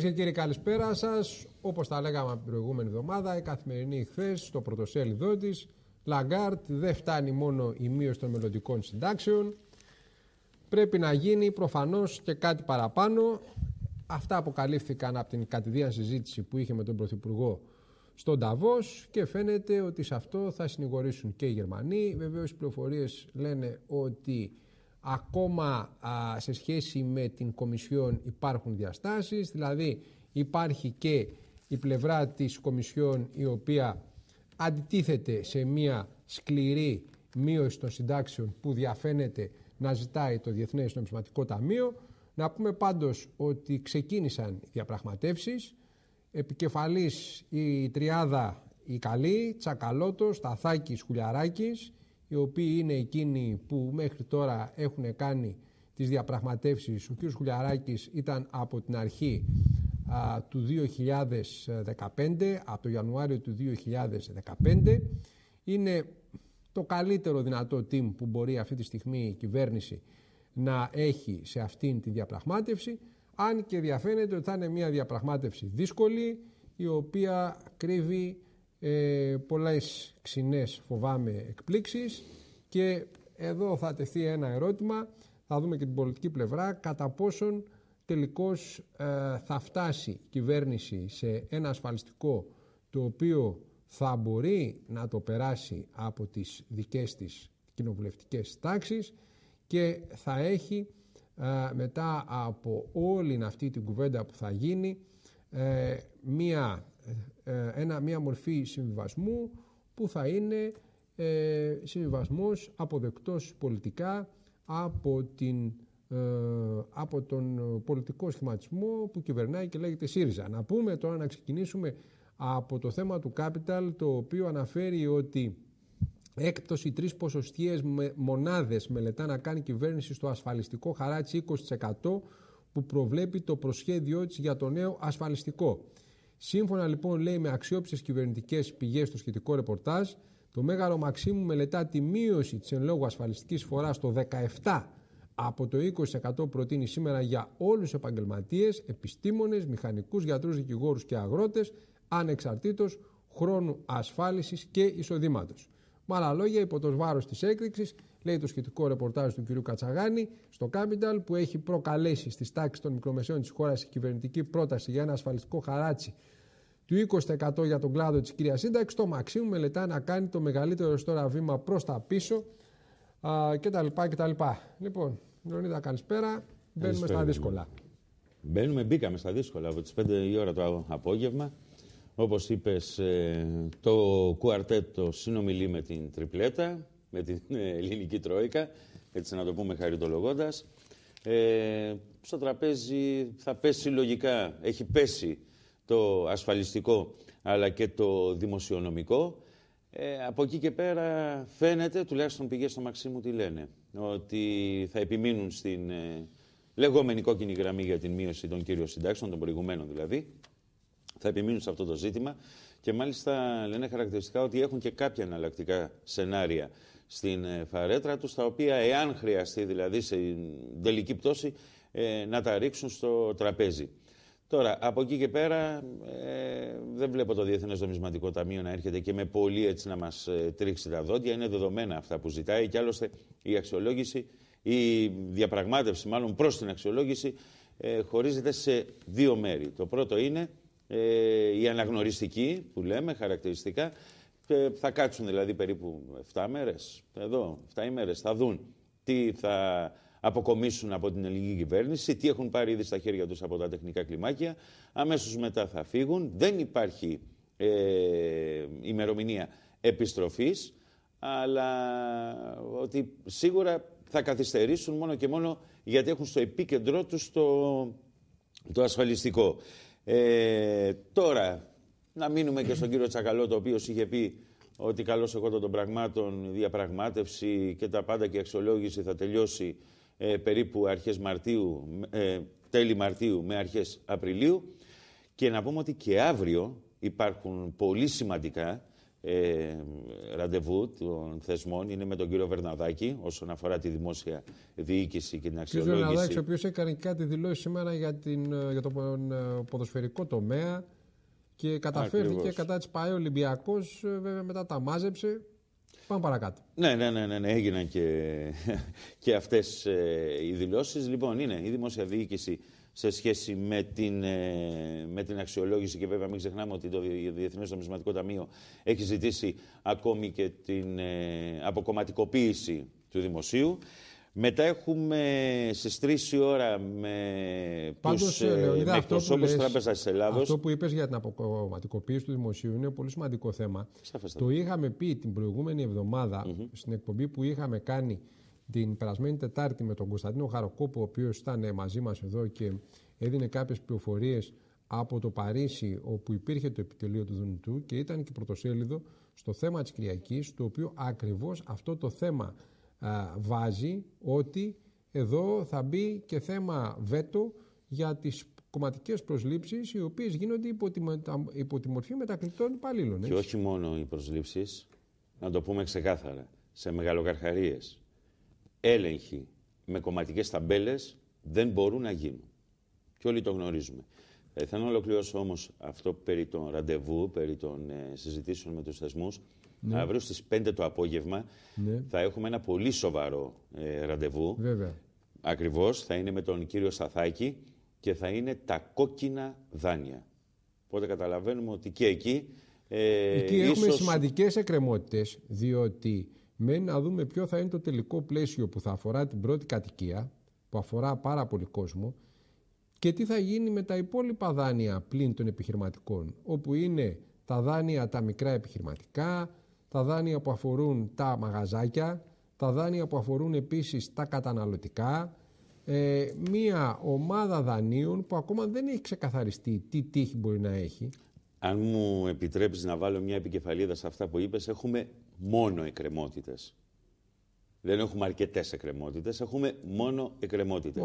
Κυρίες και κύριοι, καλησπέρα σας. Όπως τα λέγαμε την προηγούμενη εβδομάδα, η καθημερινή χθε στο πρωτοσέλιδό της, Λαγκάρτ δεν φτάνει μόνο η μείωση των μελλοντικών συντάξεων. Πρέπει να γίνει προφανώς και κάτι παραπάνω. Αυτά αποκαλύφθηκαν από την κατηδίαν συζήτηση που είχε με τον Πρωθυπουργό στον Ταβός και φαίνεται ότι σε αυτό θα συνηγορήσουν και οι Γερμανοί. Βεβαίως, οι πληροφορίες λένε ότι ακόμα σε σχέση με την Κομισιόν υπάρχουν διαστάσεις, δηλαδή υπάρχει και η πλευρά της Κομισιόν η οποία αντιτίθεται σε μια σκληρή μείωση των συντάξεων που διαφαίνεται να ζητάει το Διεθνές Νομισματικό Ταμείο. Να πούμε πάντως ότι ξεκίνησαν οι διαπραγματεύσεις. Επικεφαλής η τριάδα η καλή, Τσακαλώτος, Ταθάκης, Χουλιαράκης οι οποίοι είναι εκείνοι που μέχρι τώρα έχουν κάνει τις διαπραγματεύσεις. Ο κ. Χουλιαράκης ήταν από την αρχή α, του 2015, από το Ιανουάριο του 2015. Είναι το καλύτερο δυνατό team που μπορεί αυτή τη στιγμή η κυβέρνηση να έχει σε αυτήν τη διαπραγμάτευση, αν και διαφαίνεται ότι θα είναι μια διαπραγμάτευση δύσκολη, η οποία κρύβει ε, πολλές ξινές φοβάμαι εκπλήξεις και εδώ θα τεθεί ένα ερώτημα, θα δούμε και την πολιτική πλευρά, κατά πόσον τελικώς ε, θα φτάσει η κυβέρνηση σε ένα ασφαλιστικό το οποίο θα μπορεί να το περάσει από τις δικές της κοινοβουλευτικές τάξεις και θα έχει ε, μετά από όλη αυτή την κουβέντα που θα γίνει ε, μία ε, ε, ένα, μια μορφή συμβιβασμού που θα είναι ε, συμβιβασμός αποδεκτός πολιτικά από, την, ε, από τον πολιτικό σχηματισμό που κυβερνάει και λέγεται ΣΥΡΙΖΑ. Να πούμε τώρα να ξεκινήσουμε από το θέμα του Capital το οποίο αναφέρει ότι έκπτωση τρεις ποσοστιαίες μονάδες μελετά να κάνει κυβέρνηση στο ασφαλιστικό χαράτσι 20% που προβλέπει το προσχέδιό της για το νέο ασφαλιστικό. Σύμφωνα λοιπόν λέει με αξιόπιστες κυβερνητικές πηγές στο σχετικό ρεπορτάζ, το Μέγαρο Μαξίμου μελετά τη μείωση της εν λόγω ασφαλιστικής φοράς το 17% από το 20% προτείνει σήμερα για όλους τους επαγγελματίες, επιστήμονες, μηχανικούς, γιατρούς, δικηγόρους και αγρότες, ανεξαρτήτως χρόνου ασφάλισης και εισοδήματος. Με άλλα λόγια, υπό το βάρος της έκρηξης λέει το σχετικό ρεπορτάζ του κ. Κατσαγάνη στο Capital που έχει προκαλέσει στις τάξεις των μικρομεσαίων της χώρας η κυβερνητική πρόταση για ένα ασφαλιστικό χαράτσι του 20% για τον κλάδο της κυρίας Σύνταξης. Το Μαξίμου μελετά να κάνει το μεγαλύτερο τώρα βήμα προς τα πίσω κτλ. κτλ. Λοιπόν, Λεωνίδα, καλησπέρα. Μπαίνουμε στα δύσκολα. Μπαίνουμε, μπήκαμε στα δύσκολα από τις 5 η ώρα το απόγευμα. Όπως είπες, ε, το κουαρτέτο συνομιλεί με την τριπλέτα με την ε, ελληνική τρόικα, έτσι να το πούμε χαριτολογώντας. Ε, στο τραπέζι θα πέσει λογικά, έχει πέσει το ασφαλιστικό αλλά και το δημοσιονομικό. Ε, από εκεί και πέρα φαίνεται, τουλάχιστον πηγές στο μαξί μου τι λένε, ότι θα επιμείνουν στην ε, λεγόμενη κόκκινη γραμμή για την μείωση των κύριων συντάξεων, των προηγουμένων δηλαδή. Θα επιμείνουν σε αυτό το ζήτημα και μάλιστα λένε χαρακτηριστικά ότι έχουν και κάποια εναλλακτικά σενάρια στην ε, φαρέτρα τους, τα οποία εάν χρειαστεί δηλαδή σε τελική πτώση ε, να τα ρίξουν στο τραπέζι. Τώρα, από εκεί και πέρα ε, δεν βλέπω το Διεθνές Ταμείο να έρχεται και με πολύ έτσι να μας τρίξει τα δόντια. Είναι δεδομένα αυτά που ζητάει και άλλωστε η αξιολόγηση, η διαπραγμάτευση μάλλον προς την αξιολόγηση χωρίζεται σε δύο μέρη. Το πρώτο είναι η αναγνωριστική που λέμε χαρακτηριστικά θα κάτσουν δηλαδή περίπου 7 μέρες, εδώ, 7 ημέρες, θα δουν τι θα αποκομίσουν από την ελληνική κυβέρνηση, τι έχουν πάρει ήδη στα χέρια τους από τα τεχνικά κλιμάκια, αμέσως μετά θα φύγουν, δεν υπάρχει ε, ημερομηνία επιστροφής, αλλά ότι σίγουρα θα καθυστερήσουν μόνο και μόνο γιατί έχουν στο επίκεντρό τους το, το ασφαλιστικό. Ε, τώρα, να μείνουμε και στον κύριο Τσακαλώ, ο οποίος είχε πει ότι καλώς εγώ των πραγμάτων, διαπραγμάτευση και τα πάντα και η αξιολόγηση θα τελειώσει ε, περίπου αρχές Μαρτίου, ε, τέλη Μαρτίου με αρχές Απριλίου. Και να πούμε ότι και αύριο υπάρχουν πολύ σημαντικά ε, ραντεβού των θεσμών. Είναι με τον κύριο Βερναδάκη όσον αφορά τη δημόσια διοίκηση και την αξιολόγηση. Ο Βερναδάκη, ο οποίος έκανε κάτι δηλώσεις σήμερα για, την, για τον ποδοσφαιρικό τομέα και καταφέρθηκε κατά της ΠΑΕ Ολυμπιακός, ε, βέβαια μετά τα μάζεψε. Πάμε παρακάτω. Ναι, ναι, ναι, ναι, ναι έγιναν και, και αυτές ε, οι δηλώσεις. Λοιπόν, είναι η δημόσια διοίκηση σε σχέση με την, ε, αξιολόγηση και βέβαια μην ξεχνάμε ότι το Διεθνές Νομισματικό Ταμείο έχει ζητήσει ακόμη και την ε, αποκομματικοποίηση του δημοσίου. Μετά έχουμε στις 3 ώρα με, τους, τη Τράπεζας της Ελλάδος. Αυτό που είπες για την αποκομματικοποίηση του δημοσίου είναι πολύ σημαντικό θέμα. Το είχαμε πει την προηγούμενη στην εκπομπή που είχαμε κάνει την περασμένη Τετάρτη με τον Κωνσταντίνο Χαροκόπο, ο οποίος ήταν ε, μαζί μας εδώ και έδινε κάποιες πληροφορίες από το Παρίσι, όπου υπήρχε το επιτελείο του Δουνουτού και ήταν και πρωτοσέλιδο στο θέμα της Κυριακής, το οποίο ακριβώς αυτό το θέμα βάζει ότι εδώ θα μπει και θέμα βέτο για τις κομματικές προσλήψεις οι οποίες γίνονται υπό τη, υπό τη μορφή μετακλητών υπαλλήλων. Και όχι μόνο οι προσλήψεις, να το πούμε ξεκάθαρα, σε μεγαλοκαρχαρίες, έλεγχοι με κομματικές ταμπέλες δεν μπορούν να γίνουν. Και όλοι το γνωρίζουμε. Ε, θέλω να ολοκληρώσω όμως αυτό περί των ραντεβού, περί των ε, συζητήσεων με τους θεσμούς, ναι. αύριο στις 5 το απόγευμα ναι. θα έχουμε ένα πολύ σοβαρό ε, ραντεβού. Βέβαια. Ακριβώς, θα είναι με τον κύριο Σταθάκη και θα είναι τα κόκκινα δάνεια. Οπότε καταλαβαίνουμε ότι και εκεί... Ε, εκεί έχουμε σημαντικές εκκρεμότητες, διότι μένει να δούμε ποιο θα είναι το τελικό πλαίσιο που θα αφορά την πρώτη κατοικία, που αφορά πάρα πολύ κόσμο, και τι θα γίνει με τα υπόλοιπα δάνεια πλην των επιχειρηματικών, όπου είναι τα δάνεια τα μικρά επιχειρηματικά, τα δάνεια που αφορούν τα μαγαζάκια, τα δάνεια που αφορούν επίσης τα καταναλωτικά, ε, μία ομάδα δανείων που ακόμα δεν έχει ξεκαθαριστεί τι τύχη μπορεί να έχει. Αν μου επιτρέψεις να βάλω μια επικεφαλίδα σε αυτά που είπες, έχουμε μόνο εκκρεμότητες. Δεν έχουμε αρκετές εκκρεμότητες, έχουμε μόνο εκκρεμότητες.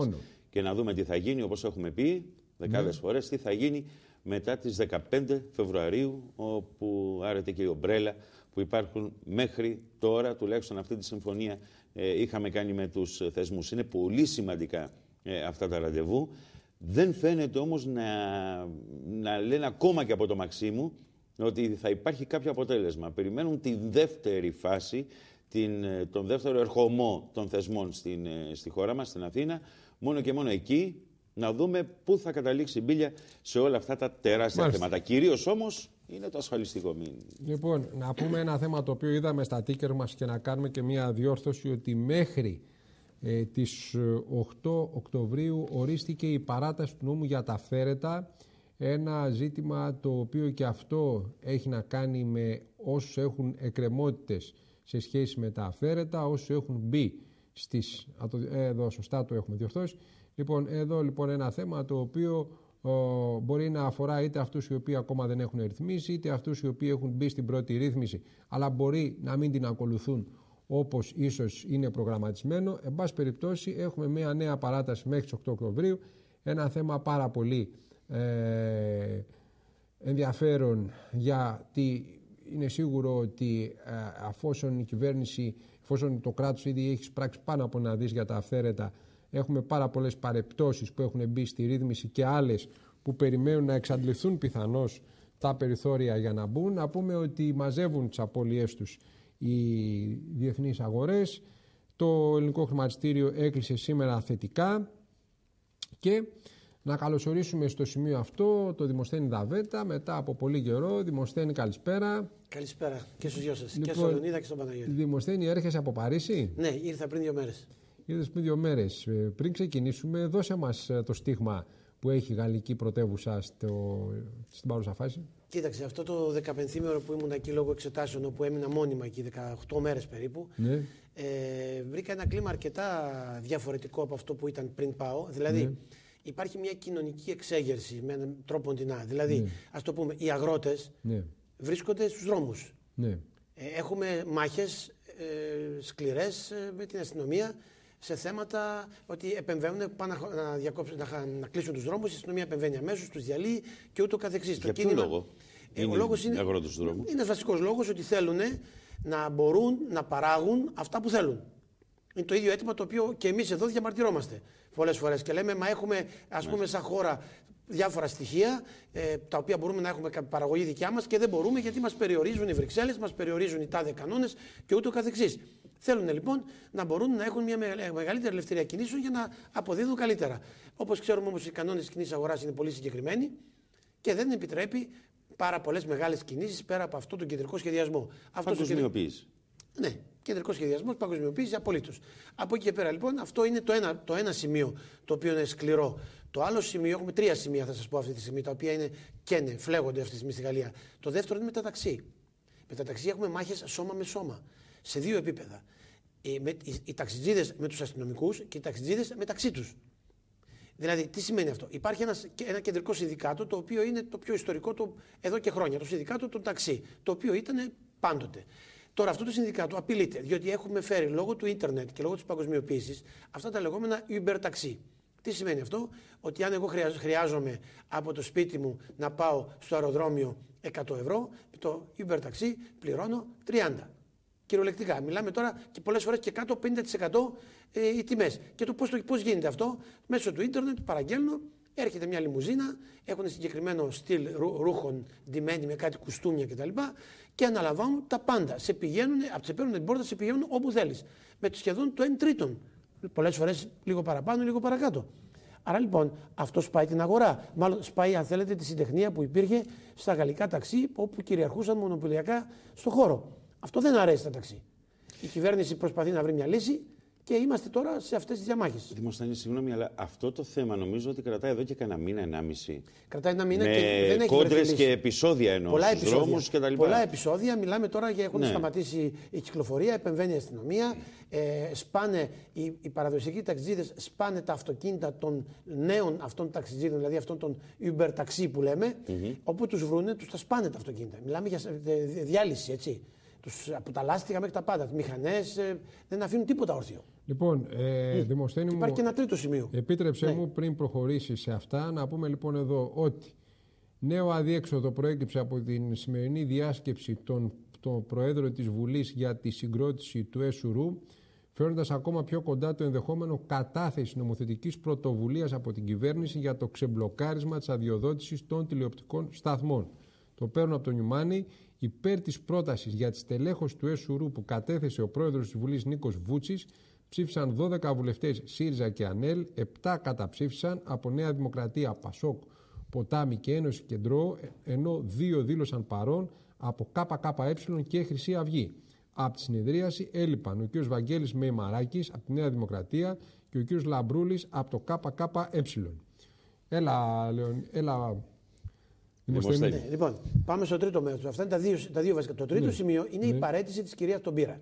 Και να δούμε τι θα γίνει, όπως έχουμε πει δεκάδες ναι. φορές, τι θα γίνει μετά τις 15 Φεβρουαρίου, όπου άρεται και η ομπρέλα που υπάρχουν μέχρι τώρα, τουλάχιστον αυτή τη συμφωνία ε, είχαμε κάνει με τους ε, θεσμούς. Είναι πολύ σημαντικά ε, αυτά τα ραντεβού. Δεν φαίνεται όμως να, να λένε ακόμα και από το Μαξίμου ότι θα υπάρχει κάποιο αποτέλεσμα. Περιμένουν τη δεύτερη φάση, την, τον δεύτερο ερχομό των θεσμών στην, στη χώρα μας, στην Αθήνα, μόνο και μόνο εκεί να δούμε πού θα καταλήξει η μπήλια σε όλα αυτά τα τεράστια θέματα. Κυρίως όμως είναι το ασφαλιστικό μήνυμα. Λοιπόν, να πούμε ένα θέμα το οποίο είδαμε στα τίκερ μας και να κάνουμε και μια διόρθωση ότι μέχρι ε, τις 8 ε, Οκτωβρίου ορίστηκε η παράταση του νόμου για τα φέρετα ένα ζήτημα το οποίο και αυτό έχει να κάνει με όσους έχουν εκκρεμότητες σε σχέση με τα αφαίρετα, όσους έχουν μπει στις... Ε, εδώ σωστά το έχουμε διορθώσει. Λοιπόν, εδώ λοιπόν ένα θέμα το οποίο μπορεί να αφορά είτε αυτούς οι οποίοι ακόμα δεν έχουν ρυθμίσει, είτε αυτούς οι οποίοι έχουν μπει στην πρώτη ρύθμιση, αλλά μπορεί να μην την ακολουθούν όπως ίσως είναι προγραμματισμένο. Εν πάση περιπτώσει, έχουμε μια νέα παράταση μέχρι τις 8 Οκτωβρίου. Ένα θέμα πάρα πολύ ε, ενδιαφέρον γιατί είναι σίγουρο ότι ε, αφόσον η κυβέρνηση, εφόσον το κράτος ήδη έχει πράξει πάνω από να δεις για τα αυθαίρετα Έχουμε πάρα πολλές παρεπτώσεις που έχουν μπει στη ρύθμιση και άλλες που περιμένουν να εξαντληθούν πιθανώς τα περιθώρια για να μπουν. Να πούμε ότι μαζεύουν τις απώλειές τους οι διεθνείς αγορές. Το ελληνικό χρηματιστήριο έκλεισε σήμερα θετικά και να καλωσορίσουμε στο σημείο αυτό το Δημοσθένη Δαβέτα μετά από πολύ καιρό. Δημοσθένη, καλησπέρα. Καλησπέρα και στους δυο σα. Λοιπόν, και στον Λονίδα και στον Παναγιώτη. Δημοσθένη, έρχεσαι από Παρίσι. Ναι, ήρθα πριν δύο μέρες. Είδες πριν δύο μέρες. Ε, πριν ξεκινήσουμε, δώσε μας ε, το στίγμα που έχει η γαλλική πρωτεύουσα στο, στην παρούσα φάση. Κοίταξε, αυτό το 15 μέρο που ήμουν εκεί λόγω εξετάσεων, όπου έμεινα μόνιμα εκεί 18 μέρες περίπου, ναι. ε, βρήκα ένα κλίμα αρκετά διαφορετικό από αυτό που ήταν πριν πάω. Δηλαδή, ναι. υπάρχει μια κοινωνική εξέγερση με έναν τρόπο ντυνά. Δηλαδή, ναι. ας το πούμε, οι αγρότες ναι. βρίσκονται στους δρόμους. Ναι. Ε, έχουμε μάχες ε, σκληρές ε, με την αστυνομία σε θέματα ότι επεμβαίνουν, να, διακόψουν, να, να κλείσουν τους δρόμους, η αστυνομία επεμβαίνει αμέσως, τους διαλύει και ούτω καθεξής. Για ποιο λόγο. Ε, είναι ο λόγος είναι, δρόμους. είναι βασικός λόγος ότι θέλουν να μπορούν να παράγουν αυτά που θέλουν. Είναι το ίδιο αίτημα το οποίο και εμείς εδώ διαμαρτυρόμαστε πολλές φορές. Και λέμε, μα έχουμε, ας ναι. πούμε, σαν χώρα διάφορα στοιχεία ε, τα οποία μπορούμε να έχουμε παραγωγή δικιά μας και δεν μπορούμε γιατί μας περιορίζουν οι Βρυξέλλες, μας περιορίζουν οι τάδε κανόνες και ούτω καθεξής. Θέλουν λοιπόν να μπορούν να έχουν μια μεγαλύτερη ελευθερία κινήσεων για να αποδίδουν καλύτερα. Όπως ξέρουμε όμως, οι κανόνες τη κοινής αγοράς είναι πολύ συγκεκριμένοι και δεν επιτρέπει πάρα πολλές μεγάλες κινήσεις πέρα από αυτό τον κεντρικό σχεδιασμό. Αυτό το κεντρικό. Ναι, Κεντρικό σχεδιασμός, παγκοσμιοποίηση, απολύτως. Από εκεί και πέρα λοιπόν, αυτό είναι το ένα, το ένα σημείο το οποίο είναι σκληρό. Το άλλο σημείο, έχουμε τρία σημεία θα σας πω αυτή τη στιγμή, τα οποία είναι καίνε, φλέγονται αυτή τη στιγμή στη Γαλλία. Το δεύτερο είναι μεταταξύ. Μεταταξύ έχουμε μάχες σώμα με σώμα. Σε δύο επίπεδα. Οι, ε, με, οι, ταξιτζίδες με τους αστυνομικούς και οι ταξιτζίδες μεταξύ τους. Δηλαδή, τι σημαίνει αυτό. Υπάρχει ένας, ένα κεντρικό συνδικάτο, το οποίο είναι το πιο ιστορικό το, εδώ και χρόνια. Το συνδικάτο των ταξί, το οποίο ήταν πάντοτε. Τώρα αυτό το συνδικάτο απειλείται, διότι έχουμε φέρει λόγω του ίντερνετ και λόγω της παγκοσμιοποίησης αυτά τα λεγόμενα Uber Taxi. Τι σημαίνει αυτό, ότι αν εγώ χρειάζομαι από το σπίτι μου να πάω στο αεροδρόμιο 100 ευρώ, το Uber Taxi πληρώνω 30. Κυριολεκτικά. Μιλάμε τώρα και πολλές φορές και κάτω 50% ε, οι τιμές. Και το πώς γίνεται αυτό, μέσω του ίντερνετ παραγγέλνω Έρχεται μια λιμουζίνα, έχουν συγκεκριμένο στυλ ρούχων, ντυμένοι με κάτι κουστούμια κτλ. Και αναλαμβάνουν τα πάντα. Σε πηγαίνουν, από παίρνουν την πόρτα, σε πηγαίνουν όπου θέλεις. Με το σχεδόν το 1 τρίτον. Πολλές φορές λίγο παραπάνω, λίγο παρακάτω. Άρα λοιπόν αυτό σπάει την αγορά. Μάλλον σπάει, αν θέλετε, τη συντεχνία που υπήρχε στα γαλλικά ταξί, όπου κυριαρχούσαν μονοπωλιακά στο χώρο. Αυτό δεν αρέσει τα ταξί. Η κυβέρνηση προσπαθεί να βρει μια λύση και είμαστε τώρα σε αυτές τις διαμάχες. Δημοσιανή, συγγνώμη, αλλά αυτό το θέμα νομίζω ότι κρατάει εδώ και κανένα μήνα, ενάμιση. Κρατάει ένα μήνα και δεν έχει Κόντρε και επεισόδια ενώ. Πολλά επεισόδια. Και τα Πολλά επεισόδια. Μιλάμε τώρα για έχουν ναι. σταματήσει η κυκλοφορία, επεμβαίνει η αστυνομία. Ε, σπάνε οι, οι παραδοσιακοί ταξιτζίδε, σπάνε τα αυτοκίνητα των νέων αυτών ταξιτζίδων, δηλαδή αυτών των Uber ταξί που λέμε. Mm -hmm. Όπου τους βρούνε, τους τα σπάνε τα αυτοκίνητα. Μιλάμε για διάλυση, έτσι. Τους από τα μέχρι τα πάντα. Μηχανές ε, δεν αφήνουν τίποτα όρθιο. Λοιπόν, ε, Δημοσθένη μου. Υπάρχει και ένα τρίτο σημείο. Επίτρεψε ναι. μου πριν προχωρήσεις σε αυτά να πούμε λοιπόν εδώ ότι νέο αδίέξοδο προέκυψε από την σημερινή διάσκεψη των, των Προέδρων της Βουλής για τη συγκρότηση του ΕΣΟΥΡΟΥ, φέρνοντα ακόμα πιο κοντά το ενδεχόμενο κατάθεση νομοθετικής πρωτοβουλίας από την κυβέρνηση για το ξεμπλοκάρισμα της αδειοδότησης των τηλεοπτικών σταθμών. Το παίρνω από τον Νιουμάνι υπέρ της πρότασης για τη στελέχωση του ΕΣΟΥΡΟΥ που κατέθεσε ο πρόεδρος της Βουλής Νίκος Βούτσης ψήφισαν 12 βουλευτές ΣΥΡΙΖΑ και ΑΝΕΛ, 7 καταψήφισαν από Νέα Δημοκρατία, ΠΑΣΟΚ, Ποτάμι και Ένωση Κεντρό, ενώ 2 δήλωσαν παρόν από ΚΚΕ και Χρυσή Αυγή. Από τη συνεδρίαση έλειπαν ο κ. Βαγγέλης Μεϊμαράκης από τη Νέα Δημοκρατία και ο κ. Λαμπρούλης από το ΚΚΕ. Έλα, Λεων... έλα ναι, Λοιπόν, πάμε στο τρίτο μέρος. Αυτά είναι τα δύο, τα δύο βασικά. Το τρίτο ναι. σημείο είναι η ναι. παρέτηση της κυρίας Τομπίρα.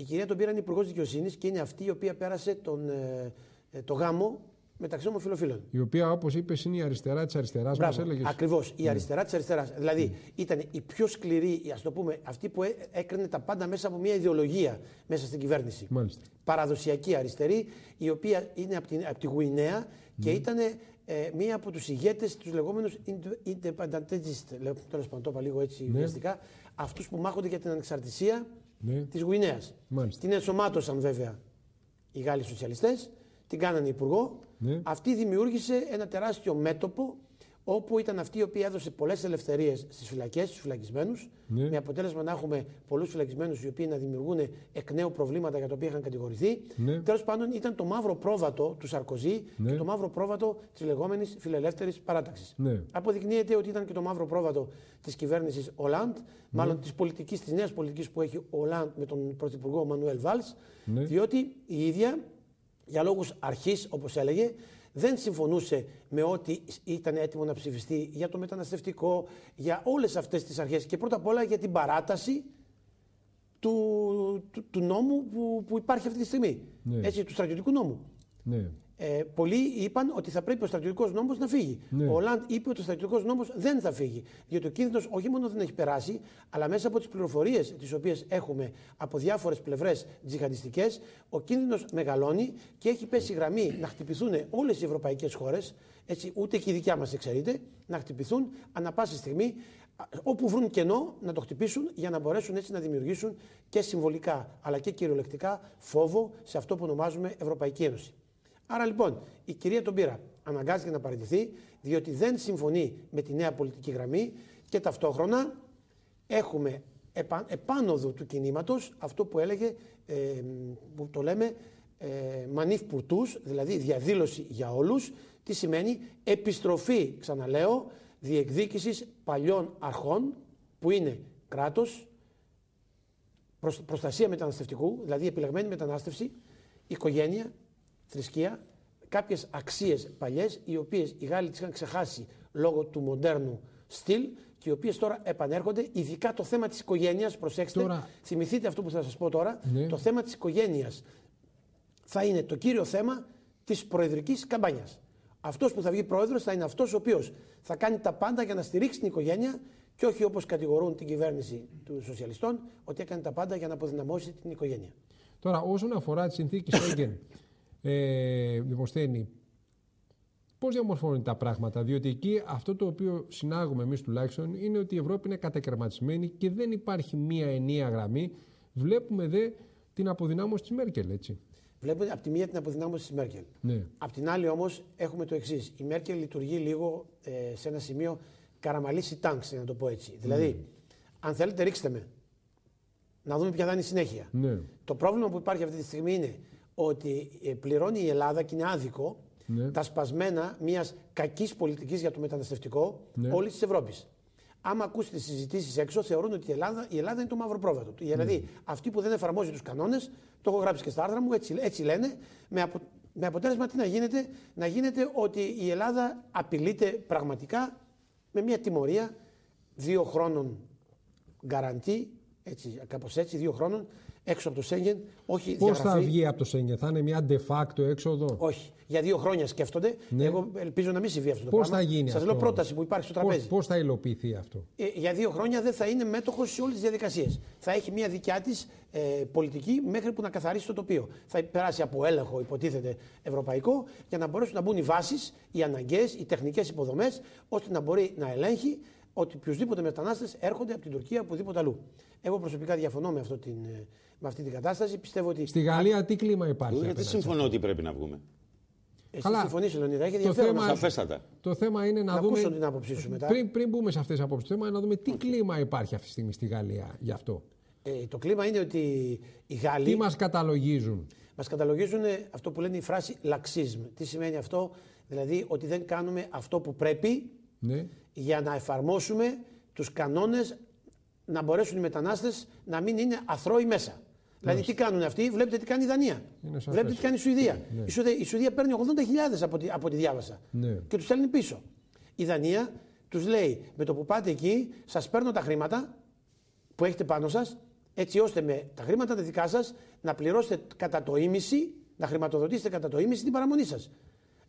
Η κυρία τον πήραν υπουργός δικαιοσύνης και είναι αυτή η οποία πέρασε τον, ε, ε το γάμο μεταξύ ομοφυλοφίλων. Η οποία, όπως είπες, είναι η αριστερά της ναι. αριστεράς, μας έλεγες. Ακριβώς. Η αριστερά της αριστεράς. Δηλαδή, ναι. ήταν η πιο σκληρή, ας το πούμε, αυτή που έκρινε τα πάντα μέσα από μια ιδεολογία μέσα στην κυβέρνηση. Μάλιστα. Παραδοσιακή αριστερή, η οποία είναι από, την, από τη Γουινέα και ναι. ήταν ε, μία από τους ηγέτες, τους λεγόμενους independentist. Τέλος πάντων, το είπα λίγο έτσι βιαστικά. Αυτούς που μάχονται για την ανεξαρτησία ναι. της Γουινέας. Την ενσωμάτωσαν βέβαια οι Γάλλοι σοσιαλιστές, την κάνανε υπουργό. Ναι. Αυτή δημιούργησε ένα τεράστιο μέτωπο όπου ήταν αυτή η οποία έδωσε πολλές ελευθερίες στις φυλακές, στους φυλακισμένους, ναι. με αποτέλεσμα να έχουμε πολλούς φυλακισμένους οι οποίοι να δημιουργούν εκ νέου προβλήματα για τα οποία είχαν κατηγορηθεί. Ναι. Τέλος πάντων, ήταν το μαύρο πρόβατο του Σαρκοζή ναι. και το μαύρο πρόβατο της λεγόμενης φιλελεύθερης παράταξης. Ναι. Αποδεικνύεται ότι ήταν και το μαύρο πρόβατο της κυβέρνησης Ολάντ, ναι. μάλλον της πολιτικής, της νέας πολιτικής που έχει ο Ολάντ με τον πρωθυπουργό Μανουέλ ναι. Βάλ, διότι η ίδια για λόγους αρχής, όπως έλεγε, δεν συμφωνούσε με ό,τι ήταν έτοιμο να ψηφιστεί για το μεταναστευτικό, για όλες αυτές τις αρχές και πρώτα απ' όλα για την παράταση του, του, νόμου που, που υπάρχει αυτή τη στιγμή. Ναι. Έτσι, του στρατιωτικού νόμου. Ναι. Ε, πολλοί είπαν ότι θα πρέπει ο στρατιωτικός νόμος να φύγει. Ναι. Ο Ολάντ είπε ότι ο στρατιωτικός νόμος δεν θα φύγει. Διότι ο κίνδυνος όχι μόνο δεν έχει περάσει, αλλά μέσα από τις πληροφορίες τις οποίες έχουμε από διάφορες πλευρές τζιχαντιστικές, ο κίνδυνος μεγαλώνει και έχει πέσει γραμμή να χτυπηθούν όλες οι ευρωπαϊκές χώρες, ούτε και η δικιά μας εξαιρείται, να χτυπηθούν ανα πάση στιγμή όπου βρουν κενό να το χτυπήσουν για να μπορέσουν έτσι να δημιουργήσουν και συμβολικά αλλά και κυριολεκτικά φόβο σε αυτό που ονομάζουμε Ευρωπαϊκή Ένωση. Άρα λοιπόν η κυρία Τομπίρα αναγκάζεται να παραιτηθεί διότι δεν συμφωνεί με τη νέα πολιτική γραμμή και ταυτόχρονα έχουμε επα, επάνωδο του κινήματος αυτό που έλεγε, ε, που το λέμε ε, δηλαδή διαδήλωση για όλους, τι σημαίνει επιστροφή, ξαναλέω, διεκδίκησης παλιών αρχών που είναι κράτος, προστασία μεταναστευτικού, δηλαδή επιλεγμένη μετανάστευση, οικογένεια, θρησκεία, κάποιες αξίες παλιές, οι οποίες οι Γάλλοι τις είχαν ξεχάσει λόγω του μοντέρνου στυλ και οι οποίες τώρα επανέρχονται, ειδικά το θέμα της οικογένειας. Προσέξτε, θυμηθείτε αυτό που θα σας πω τώρα. Ναι. Το θέμα της οικογένειας θα είναι το κύριο θέμα της προεδρικής καμπάνιας. Αυτός που θα βγει πρόεδρος θα είναι αυτός ο οποίος θα κάνει τα πάντα για να στηρίξει την οικογένεια και όχι όπως κατηγορούν την κυβέρνηση του σοσιαλιστών, ότι έκανε τα πάντα για να αποδυναμώσει την οικογένεια. Τώρα, όσον αφορά τη συνθήκη Σέγγεν, ε, λοιπόν, πώς διαμορφώνουν τα πράγματα, διότι εκεί αυτό το οποίο συνάγουμε εμείς τουλάχιστον είναι ότι η Ευρώπη είναι κατακαιρματισμένη και δεν υπάρχει μία ενία γραμμή. Βλέπουμε δε την αποδυνάμωση της Μέρκελ, έτσι. Βλέπουμε από τη μία την αποδυνάμωση της Μέρκελ. Ναι. Απ' την άλλη όμως έχουμε το εξής. Η Μέρκελ λειτουργεί λίγο ε, σε ένα σημείο καραμαλίσει τάγκ, να το πω έτσι. Ναι. Δηλαδή, αν θέλετε, ρίξτε με. Να δούμε ποια θα είναι η συνέχεια. Ναι. Το πρόβλημα που υπάρχει αυτή τη στιγμή είναι ότι ε, πληρώνει η Ελλάδα και είναι άδικο ναι. τα σπασμένα μιας κακής πολιτικής για το μεταναστευτικό ναι. όλης της Ευρώπης. Άμα ακούσει τις συζητήσεις έξω, θεωρούν ότι η Ελλάδα, η Ελλάδα είναι το μαύρο πρόβατο. Δηλαδή, ναι. Δηλαδή, αυτοί που δεν εφαρμόζουν τους κανόνες, το έχω γράψει και στα άρθρα μου, έτσι, έτσι λένε, με, με αποτέλεσμα τι να γίνεται, να γίνεται ότι η Ελλάδα απειλείται πραγματικά με μια τιμωρία δύο χρόνων γκαραντή, έτσι, κάπως έτσι, δύο χρόνων, έξω από το Σέγγεν. Όχι Πώς θα βγει από το Σέγγεν, θα είναι μια de facto έξοδο. Όχι. Για δύο χρόνια σκέφτονται. Ναι. Εγώ ελπίζω να μην συμβεί αυτό το πράγμα. Πώ θα γίνει Σας αυτό. Σα λέω πρόταση που υπάρχει στο τραπέζι. Πώς θα υλοποιηθεί αυτό. Ε, για δύο χρόνια δεν θα είναι μέτοχος σε όλες τις διαδικασίες. Θα έχει μια δικιά της ε, πολιτική μέχρι που να καθαρίσει το τοπίο. Θα περάσει από έλεγχο, υποτίθεται, ευρωπαϊκό για να μπορέσουν να μπουν οι βάσεις, οι αναγκαίε, οι τεχνικές υποδομές, ώστε να μπορεί να ελέγχει ότι οποιοδήποτε μετανάστες έρχονται από την Τουρκία οπουδήποτε αλλού. Εγώ προσωπικά διαφωνώ με, αυτό την, ε, με αυτή την κατάσταση. Πιστεύω ότι. Στη Γαλλία τι κλίμα υπάρχει. Γιατί συμφωνώ ότι πρέπει να βγούμε. Εσύ Καλά. συμφωνείς, Λονίδα, έχει Το θέμα, σαφέστατα. το θέμα είναι να, να δούμε. την μετά. Πριν, πριν μπούμε σε αυτές τις απόψεις, το θέμα είναι να δούμε τι κλίμα υπάρχει αυτή τη στιγμή στη Γαλλία γι' αυτό. Ε, το κλίμα είναι ότι οι Γάλλοι. Τι μας καταλογίζουν. Μας καταλογίζουν αυτό που λένε η φράση λαξίσμ. Τι σημαίνει αυτό, δηλαδή ότι δεν κάνουμε αυτό που πρέπει. Ναι για να εφαρμόσουμε τους κανόνες να μπορέσουν οι μετανάστες να μην είναι αθρώοι μέσα. Ναι. Δηλαδή τι κάνουν αυτοί, βλέπετε τι κάνει η Δανία. Βλέπετε τι κάνει η Σουηδία. Ναι. ναι. Η, Σουηδία η Σουηδία παίρνει 80.000 από, τη, από τη διάβασα ναι. και τους στέλνει πίσω. Η Δανία τους λέει με το που πάτε εκεί σας παίρνω τα χρήματα που έχετε πάνω σας, έτσι ώστε με τα χρήματα τα δικά σας, να πληρώσετε κατά το ίμιση, να χρηματοδοτήσετε κατά το ίμιση την παραμονή σας.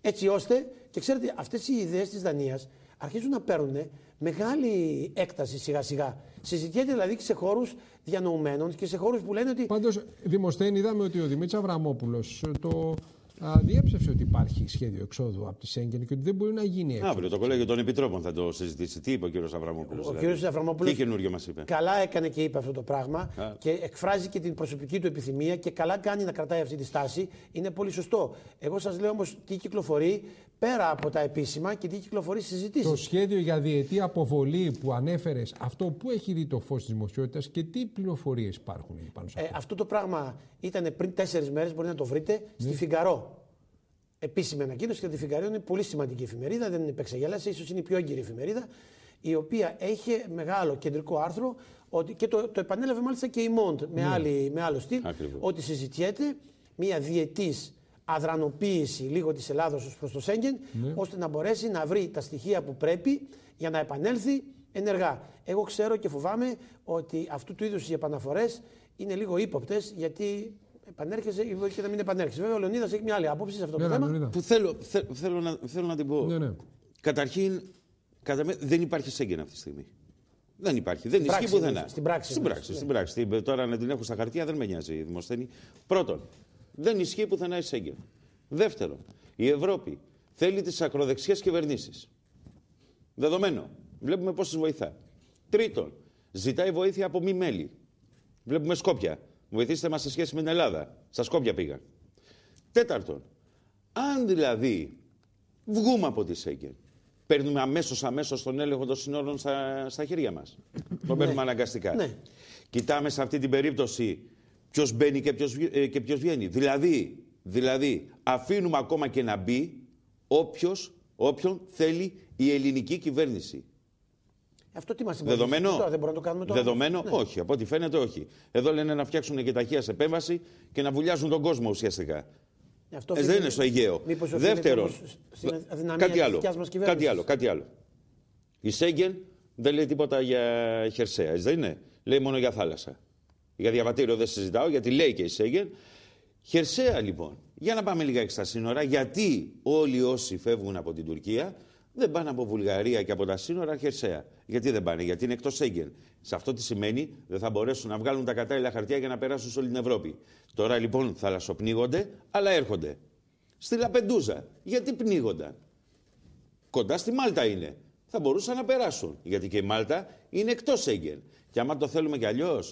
Έτσι ώστε, και ξέρετε αυτές οι ιδέες της Δανίας αρχίζουν να παίρνουν μεγάλη έκταση σιγά σιγά. Συζητιέται δηλαδή και σε χώρους διανοουμένων και σε χώρους που λένε ότι. Πάντως, δημοσταίνει, είδαμε ότι ο Δημήτρης Αβραμόπουλος το διέψευσε ότι υπάρχει σχέδιο εξόδου από τη Σέγγεν και ότι δεν μπορεί να γίνει έτσι. Αύριο το κολέγιο των Επιτρόπων θα το συζητήσει. Τι είπε ο κ. Αβραμόπουλος. Ο, δηλαδή. ο κ. Αβραμόπουλος. Τι καινούριο μας είπε. Καλά έκανε και είπε αυτό το πράγμα και εκφράζει και την προσωπική του επιθυμία και καλά κάνει να κρατάει αυτή τη στάση. Είναι πολύ σωστό. Εγώ σας λέω όμως τι κυκλοφορεί πέρα από τα επίσημα και τι κυκλοφορεί συζητήσεις. Το σχέδιο για διετή αποβολή που ανέφερες, αυτό που έχει δει το φως της δημοσιότητας και τι πληροφορίες υπάρχουν πάνω σε ε, αυτό. Ε, αυτό το πράγμα ήταν πριν τέσσερις μέρες, μπορεί να το βρείτε, στη ναι. Φιγκαρό επίσημη ανακοίνωση για τη Φιγκαρίων είναι πολύ σημαντική εφημερίδα, δεν είναι επεξεγέλαση, ίσως είναι η πιο έγκυρη εφημερίδα, η οποία έχει μεγάλο κεντρικό άρθρο ότι, και το, το επανέλαβε μάλιστα και η Μοντ με, ναι. με άλλο στυλ, ότι συζητιέται μια διετής αδρανοποίηση λίγο της Ελλάδος ως προς το Σέγγεν, ναι. ώστε να μπορέσει να βρει τα στοιχεία που πρέπει για να επανέλθει ενεργά. Εγώ ξέρω και φοβάμαι ότι αυτού του είδους οι επαναφορές είναι λίγο ύποπτες γιατί επανέρχεσαι ή και να μην επανέρχεσαι. Βέβαια, ο Λεωνίδας έχει μια άλλη άποψη σε αυτό το ναι, ναι, θέμα. που θέλω, θέλω, να, θέλω να την πω. Ναι, ναι. Καταρχήν, κατά δεν υπάρχει Σέγγεν αυτή τη στιγμή. Δεν υπάρχει. Δεν ισχύει πουθενά. Στην πράξη. Στην πράξη. Στην πράξη. Τώρα να την έχω στα χαρτιά δεν με νοιάζει η Δημοσθένη. Πρώτον, δεν ισχύει πουθενά η Σέγγεν. Δεύτερον, η Ευρώπη θέλει τις ακροδεξιές κυβερνήσεις. Δεδομένο. Βλέπουμε πώς τις βοηθά. Τρίτον, ζητάει βοήθεια από μη μέλη. Βλέπουμε Σκόπια. Βοηθήστε μας σε σχέση με την Ελλάδα. Στα Σκόπια πήγα. Τέταρτον, αν δηλαδή βγούμε από τη Σέγγεν, παίρνουμε αμέσως αμέσως τον έλεγχο των συνόρων στα, στα χέρια μας. Το ναι. παίρνουμε αναγκαστικά. Ναι. Κοιτάμε σε αυτή την περίπτωση ποιος μπαίνει και ποιος ε, βγαίνει. Δηλαδή, δηλαδή, αφήνουμε ακόμα και να μπει όποιος, όποιον θέλει η ελληνική κυβέρνηση. Αυτό τι μας υποσχέθηκε. Δεδομένο, τώρα, δεν μπορούμε να το κάνουμε τώρα. Δεδομένο, ναι. όχι. Από ό,τι φαίνεται, όχι. Εδώ λένε να φτιάξουν και ταχεία σε επέμβαση και να βουλιάζουν τον κόσμο ουσιαστικά. Ναι, αυτό ε, δεν είναι στο Αιγαίο. Δεύτερο, κάτι άλλο, κάτι άλλο, κάτι άλλο. Η Σέγγεν δεν λέει τίποτα για χερσαία, δεν είναι. Λέει μόνο για θάλασσα. Για διαβατήριο δεν συζητάω, γιατί λέει και η Σέγγεν. Χερσαία λοιπόν. Για να πάμε λίγα στα σύνορα. Γιατί όλοι όσοι φεύγουν από την Τουρκία δεν πάνε από Βουλγαρία και από τα σύνορα χερσαία. Γιατί δεν πάνε, γιατί είναι εκτός Σέγγεν. Σε αυτό τι σημαίνει, δεν θα μπορέσουν να βγάλουν τα κατάλληλα χαρτιά για να περάσουν σε όλη την Ευρώπη. Τώρα λοιπόν θαλασσοπνίγονται, αλλά έρχονται. Στη Λαπεντούζα, γιατί πνίγονταν. Κοντά στη Μάλτα είναι. Θα μπορούσαν να περάσουν, γιατί και η Μάλτα είναι εκτός Σέγγεν. Και άμα το θέλουμε κι αλλιώς.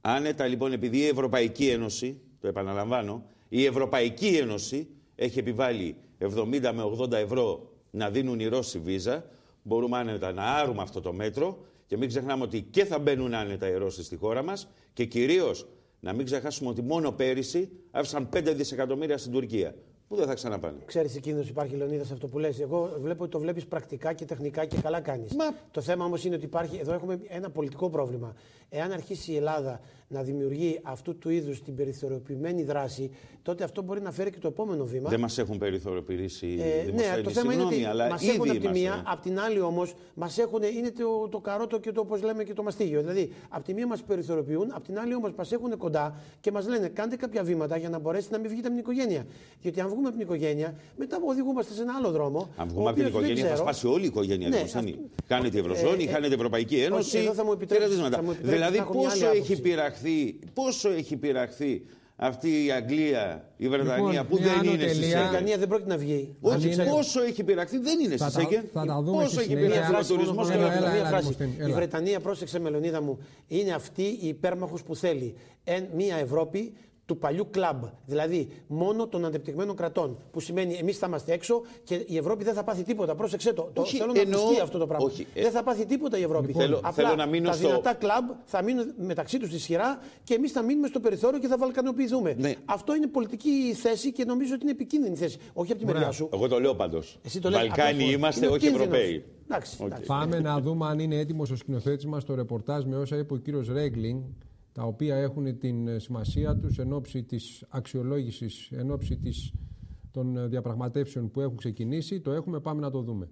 Άνετα λοιπόν, επειδή η Ευρωπαϊκή Ένωση, το επαναλαμβάνω, η Ευρωπαϊκή Ένωση έχει επιβάλει 70 με 80 ευρώ να δίνουν οι Ρώσοι βίζα. Μπορούμε άνετα να άρουμε αυτό το μέτρο και μην ξεχνάμε ότι και θα μπαίνουν άνετα οι Ρώσοι στη χώρα μας και κυρίως να μην ξεχάσουμε ότι μόνο πέρυσι άφησαν 5 δισεκατομμύρια στην Τουρκία. Πού δεν θα ξαναπάνε. Ξέρεις τι κίνδυνο υπάρχει, Λεωνίδας, αυτό που λες. Εγώ βλέπω ότι το βλέπεις πρακτικά και τεχνικά και καλά κάνεις. Μα... Το θέμα όμως είναι ότι υπάρχει. Εδώ έχουμε ένα πολιτικό πρόβλημα. Εάν αρχίσει η Ελλάδα να δημιουργεί αυτού του είδους την περιθωριοποιημένη δράση, τότε αυτό μπορεί να φέρει και το επόμενο βήμα. Δεν μας έχουν περιθωριοποιήσει οι ε, Ναι, το θέμα είναι ότι μα έχουν από τη μία, από την άλλη όμως μας έχουν. είναι το, το καρότο και το όπως λέμε και το μαστίγιο. Δηλαδή, από τη μία μας περιθωριοποιούν, από την άλλη όμως μας έχουν κοντά και μας λένε κάντε κάποια βήματα για να μπορέσετε να μην βγείτε από την οικογένεια. Γιατί αν βγούμε βγούμε από την οικογένεια, μετά οδηγούμαστε σε ένα άλλο δρόμο. Αν βγούμε από την οικογένεια, ξέρω... θα σπάσει όλη η οικογένεια. Ναι, Κάνετε Ευρωζώνη, ε, ε, χάνετε Ευρωπαϊκή Ένωση. Όχι, εδώ θα μου δηλαδή, πόσο έχει, πειραχθεί, πόσο έχει πειραχθεί αυτή η Αγγλία, η Βρετανία λοιπόν, που δεν είναι στη ΣΕΚΕ. Η Βρετανία δεν πρόκειται να βγει. Όχι, πόσο έχει πειραχθεί, δεν είναι στη ΣΕΚΕ. Πόσο έχει πειραχθεί ο τουρισμό και η Βρετανία, Η Βρετανία, πρόσεξε μελονίδα μου, είναι αυτή η υπέρμαχος που θέλει. Μία Ευρώπη του παλιού κλαμπ, δηλαδή μόνο των αντεπτυγμένων κρατών. Που σημαίνει εμείς θα είμαστε έξω και η Ευρώπη δεν θα πάθει τίποτα. Πρόσεξε το. Όχι, θέλω να εννοώ... αυτό το πράγμα. Ε- δεν θα πάθει τίποτα η Ευρώπη. Λοιπόν, θέλω, Απλά να μείνω τα στο... δυνατά κλαμπ θα μείνουν μεταξύ τους σειρά και εμείς θα μείνουμε στο περιθώριο και θα βαλκανοποιηθούμε. Ναι. Αυτό είναι πολιτική θέση και νομίζω ότι είναι επικίνδυνη θέση. Όχι από τη μεριά σου. Εγώ το λέω πάντως. Βαλκάνοι είμαστε, όχι Ευρωπαίοι. Okay. Πάμε να δούμε αν είναι έτοιμος ο σκηνοθέτης μας το ρεπορτάζ με όσα είπε ο κύριος Ρέγκλινγκ τα οποία έχουν την ε, σημασία τους εν ώψη της αξιολόγησης, εν ώψη των ε, διαπραγματεύσεων που έχουν ξεκινήσει. Το έχουμε, πάμε να το δούμε.